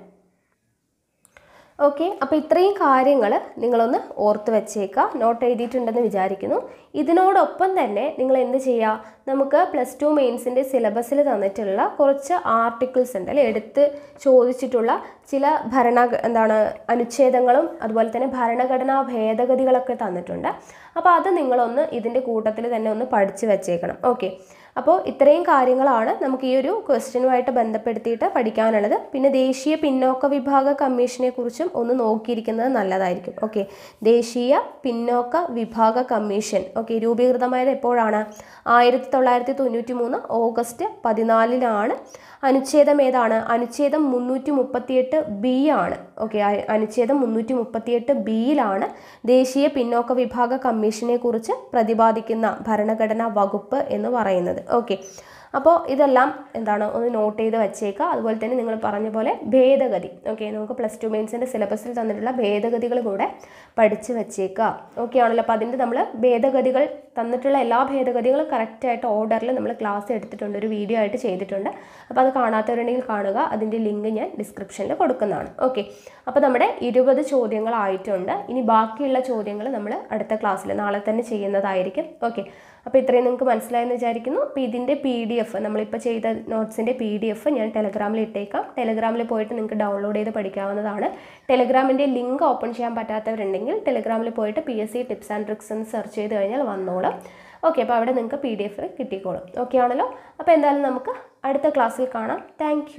ഓക്കെ അപ്പോൾ ഇത്രയും കാര്യങ്ങൾ നിങ്ങളൊന്ന് ഓർത്ത് വെച്ചേക്കുക നോട്ട് എഴുതിയിട്ടുണ്ടെന്ന് വിചാരിക്കുന്നു ഇതിനോടൊപ്പം തന്നെ നിങ്ങൾ എന്ത് ചെയ്യുക നമുക്ക് പ്ലസ് ടു മെയിൻസിൻ്റെ സിലബസിൽ തന്നിട്ടുള്ള കുറച്ച് ആർട്ടിക്കിൾസ് ഉണ്ട് അല്ലെ എടുത്ത് ചോദിച്ചിട്ടുള്ള ചില ഭരണ എന്താണ് അനുച്ഛേദങ്ങളും അതുപോലെ തന്നെ ഭരണഘടനാ ഭേദഗതികളൊക്കെ തന്നിട്ടുണ്ട് അപ്പോൾ അത് നിങ്ങളൊന്ന് ഇതിൻ്റെ കൂട്ടത്തിൽ തന്നെ ഒന്ന് പഠിച്ചു വെച്ചേക്കണം ഓക്കെ അപ്പോൾ ഇത്രയും കാര്യങ്ങളാണ് നമുക്ക് ഈ ഒരു ക്വസ്റ്റ്യനുമായിട്ട് ബന്ധപ്പെടുത്തിയിട്ട് പഠിക്കാനുള്ളത് പിന്നെ ദേശീയ പിന്നോക്ക വിഭാഗ കമ്മീഷനെ കുറിച്ചും ഒന്ന് നോക്കിയിരിക്കുന്നത് നല്ലതായിരിക്കും ഓക്കെ ദേശീയ പിന്നോക്ക വിഭാഗ കമ്മീഷൻ ഓക്കെ രൂപീകൃതമായത് എപ്പോഴാണ് ആയിരത്തി തൊള്ളായിരത്തി തൊണ്ണൂറ്റി മൂന്ന് ഓഗസ്റ്റ് പതിനാലിനാണ് അനുച്ഛേദം ഏതാണ് അനുച്ഛേദം മുന്നൂറ്റി മുപ്പത്തിയെട്ട് ബി ആണ് ഓക്കെ അനുച്ഛേദം മുന്നൂറ്റി മുപ്പത്തിയെട്ട് ബിയിലാണ് ദേശീയ പിന്നോക്ക വിഭാഗ കമ്മീഷനെ കുറിച്ച് പ്രതിപാദിക്കുന്ന ഭരണഘടനാ വകുപ്പ് എന്ന് പറയുന്നത് ഓക്കെ അപ്പോൾ ഇതെല്ലാം എന്താണ് ഒന്ന് നോട്ട് ചെയ്ത് വെച്ചേക്കുക അതുപോലെ തന്നെ നിങ്ങൾ പറഞ്ഞ പോലെ ഭേദഗതി ഓക്കെ നമുക്ക് പ്ലസ് ടു മെയിൻസിൻ്റെ സിലബസിൽ തന്നിട്ടുള്ള ഭേദഗതികൾ കൂടെ പഠിച്ച് വെച്ചേക്കുക ഓക്കെ ആണല്ലോ അപ്പോൾ അതിൻ്റെ നമ്മൾ ഭേദഗതികൾ തന്നിട്ടുള്ള എല്ലാ ഭേദഗതികളും കറക്റ്റായിട്ട് ഓർഡറിൽ നമ്മൾ ക്ലാസ് എടുത്തിട്ടുണ്ട് ഒരു വീഡിയോ ആയിട്ട് ചെയ്തിട്ടുണ്ട് അപ്പോൾ അത് കാണാത്തവരുണ്ടെങ്കിൽ കാണുക അതിൻ്റെ ലിങ്ക് ഞാൻ ഡിസ്ക്രിപ്ഷനിൽ കൊടുക്കുന്നതാണ് ഓക്കെ അപ്പോൾ നമ്മുടെ ഇരുപത് ചോദ്യങ്ങളായിട്ടുണ്ട് ഇനി ബാക്കിയുള്ള ചോദ്യങ്ങൾ നമ്മൾ അടുത്ത ക്ലാസ്സിൽ നാളെ തന്നെ ചെയ്യുന്നതായിരിക്കും ഓക്കെ അപ്പോൾ ഇത്രയും നിങ്ങൾക്ക് മനസ്സിലായെന്ന് വിചാരിക്കുന്നു അപ്പോൾ ഇതിൻ്റെ പി ഡി എഫ് നമ്മളിപ്പോൾ ചെയ്ത നോട്ട്സിൻ്റെ പി ഡി എഫ് ഞാൻ ടെലഗ്രാമിൽ ഇട്ടേക്കാം ടെലഗ്രാമിൽ പോയിട്ട് നിങ്ങൾക്ക് ഡൗൺലോഡ് ചെയ്ത് പഠിക്കാവുന്നതാണ് ടെലഗ്രാമിൻ്റെ ലിങ്ക് ഓപ്പൺ ചെയ്യാൻ പറ്റാത്തവരുണ്ടെങ്കിൽ ടെലഗ്രാമിൽ പോയിട്ട് P S C tips and tricks എന്ന് സെർച്ച് ചെയ്ത് കഴിഞ്ഞാൽ വന്നോളും ഓക്കെ അപ്പോൾ അവിടെ നിങ്ങൾക്ക് പി ഡി എഫ് കിട്ടിക്കോളും ഓക്കെ ആണല്ലോ അപ്പോൾ എന്തായാലും നമുക്ക് അടുത്ത ക്ലാസ്സിൽ കാണാം താങ്ക്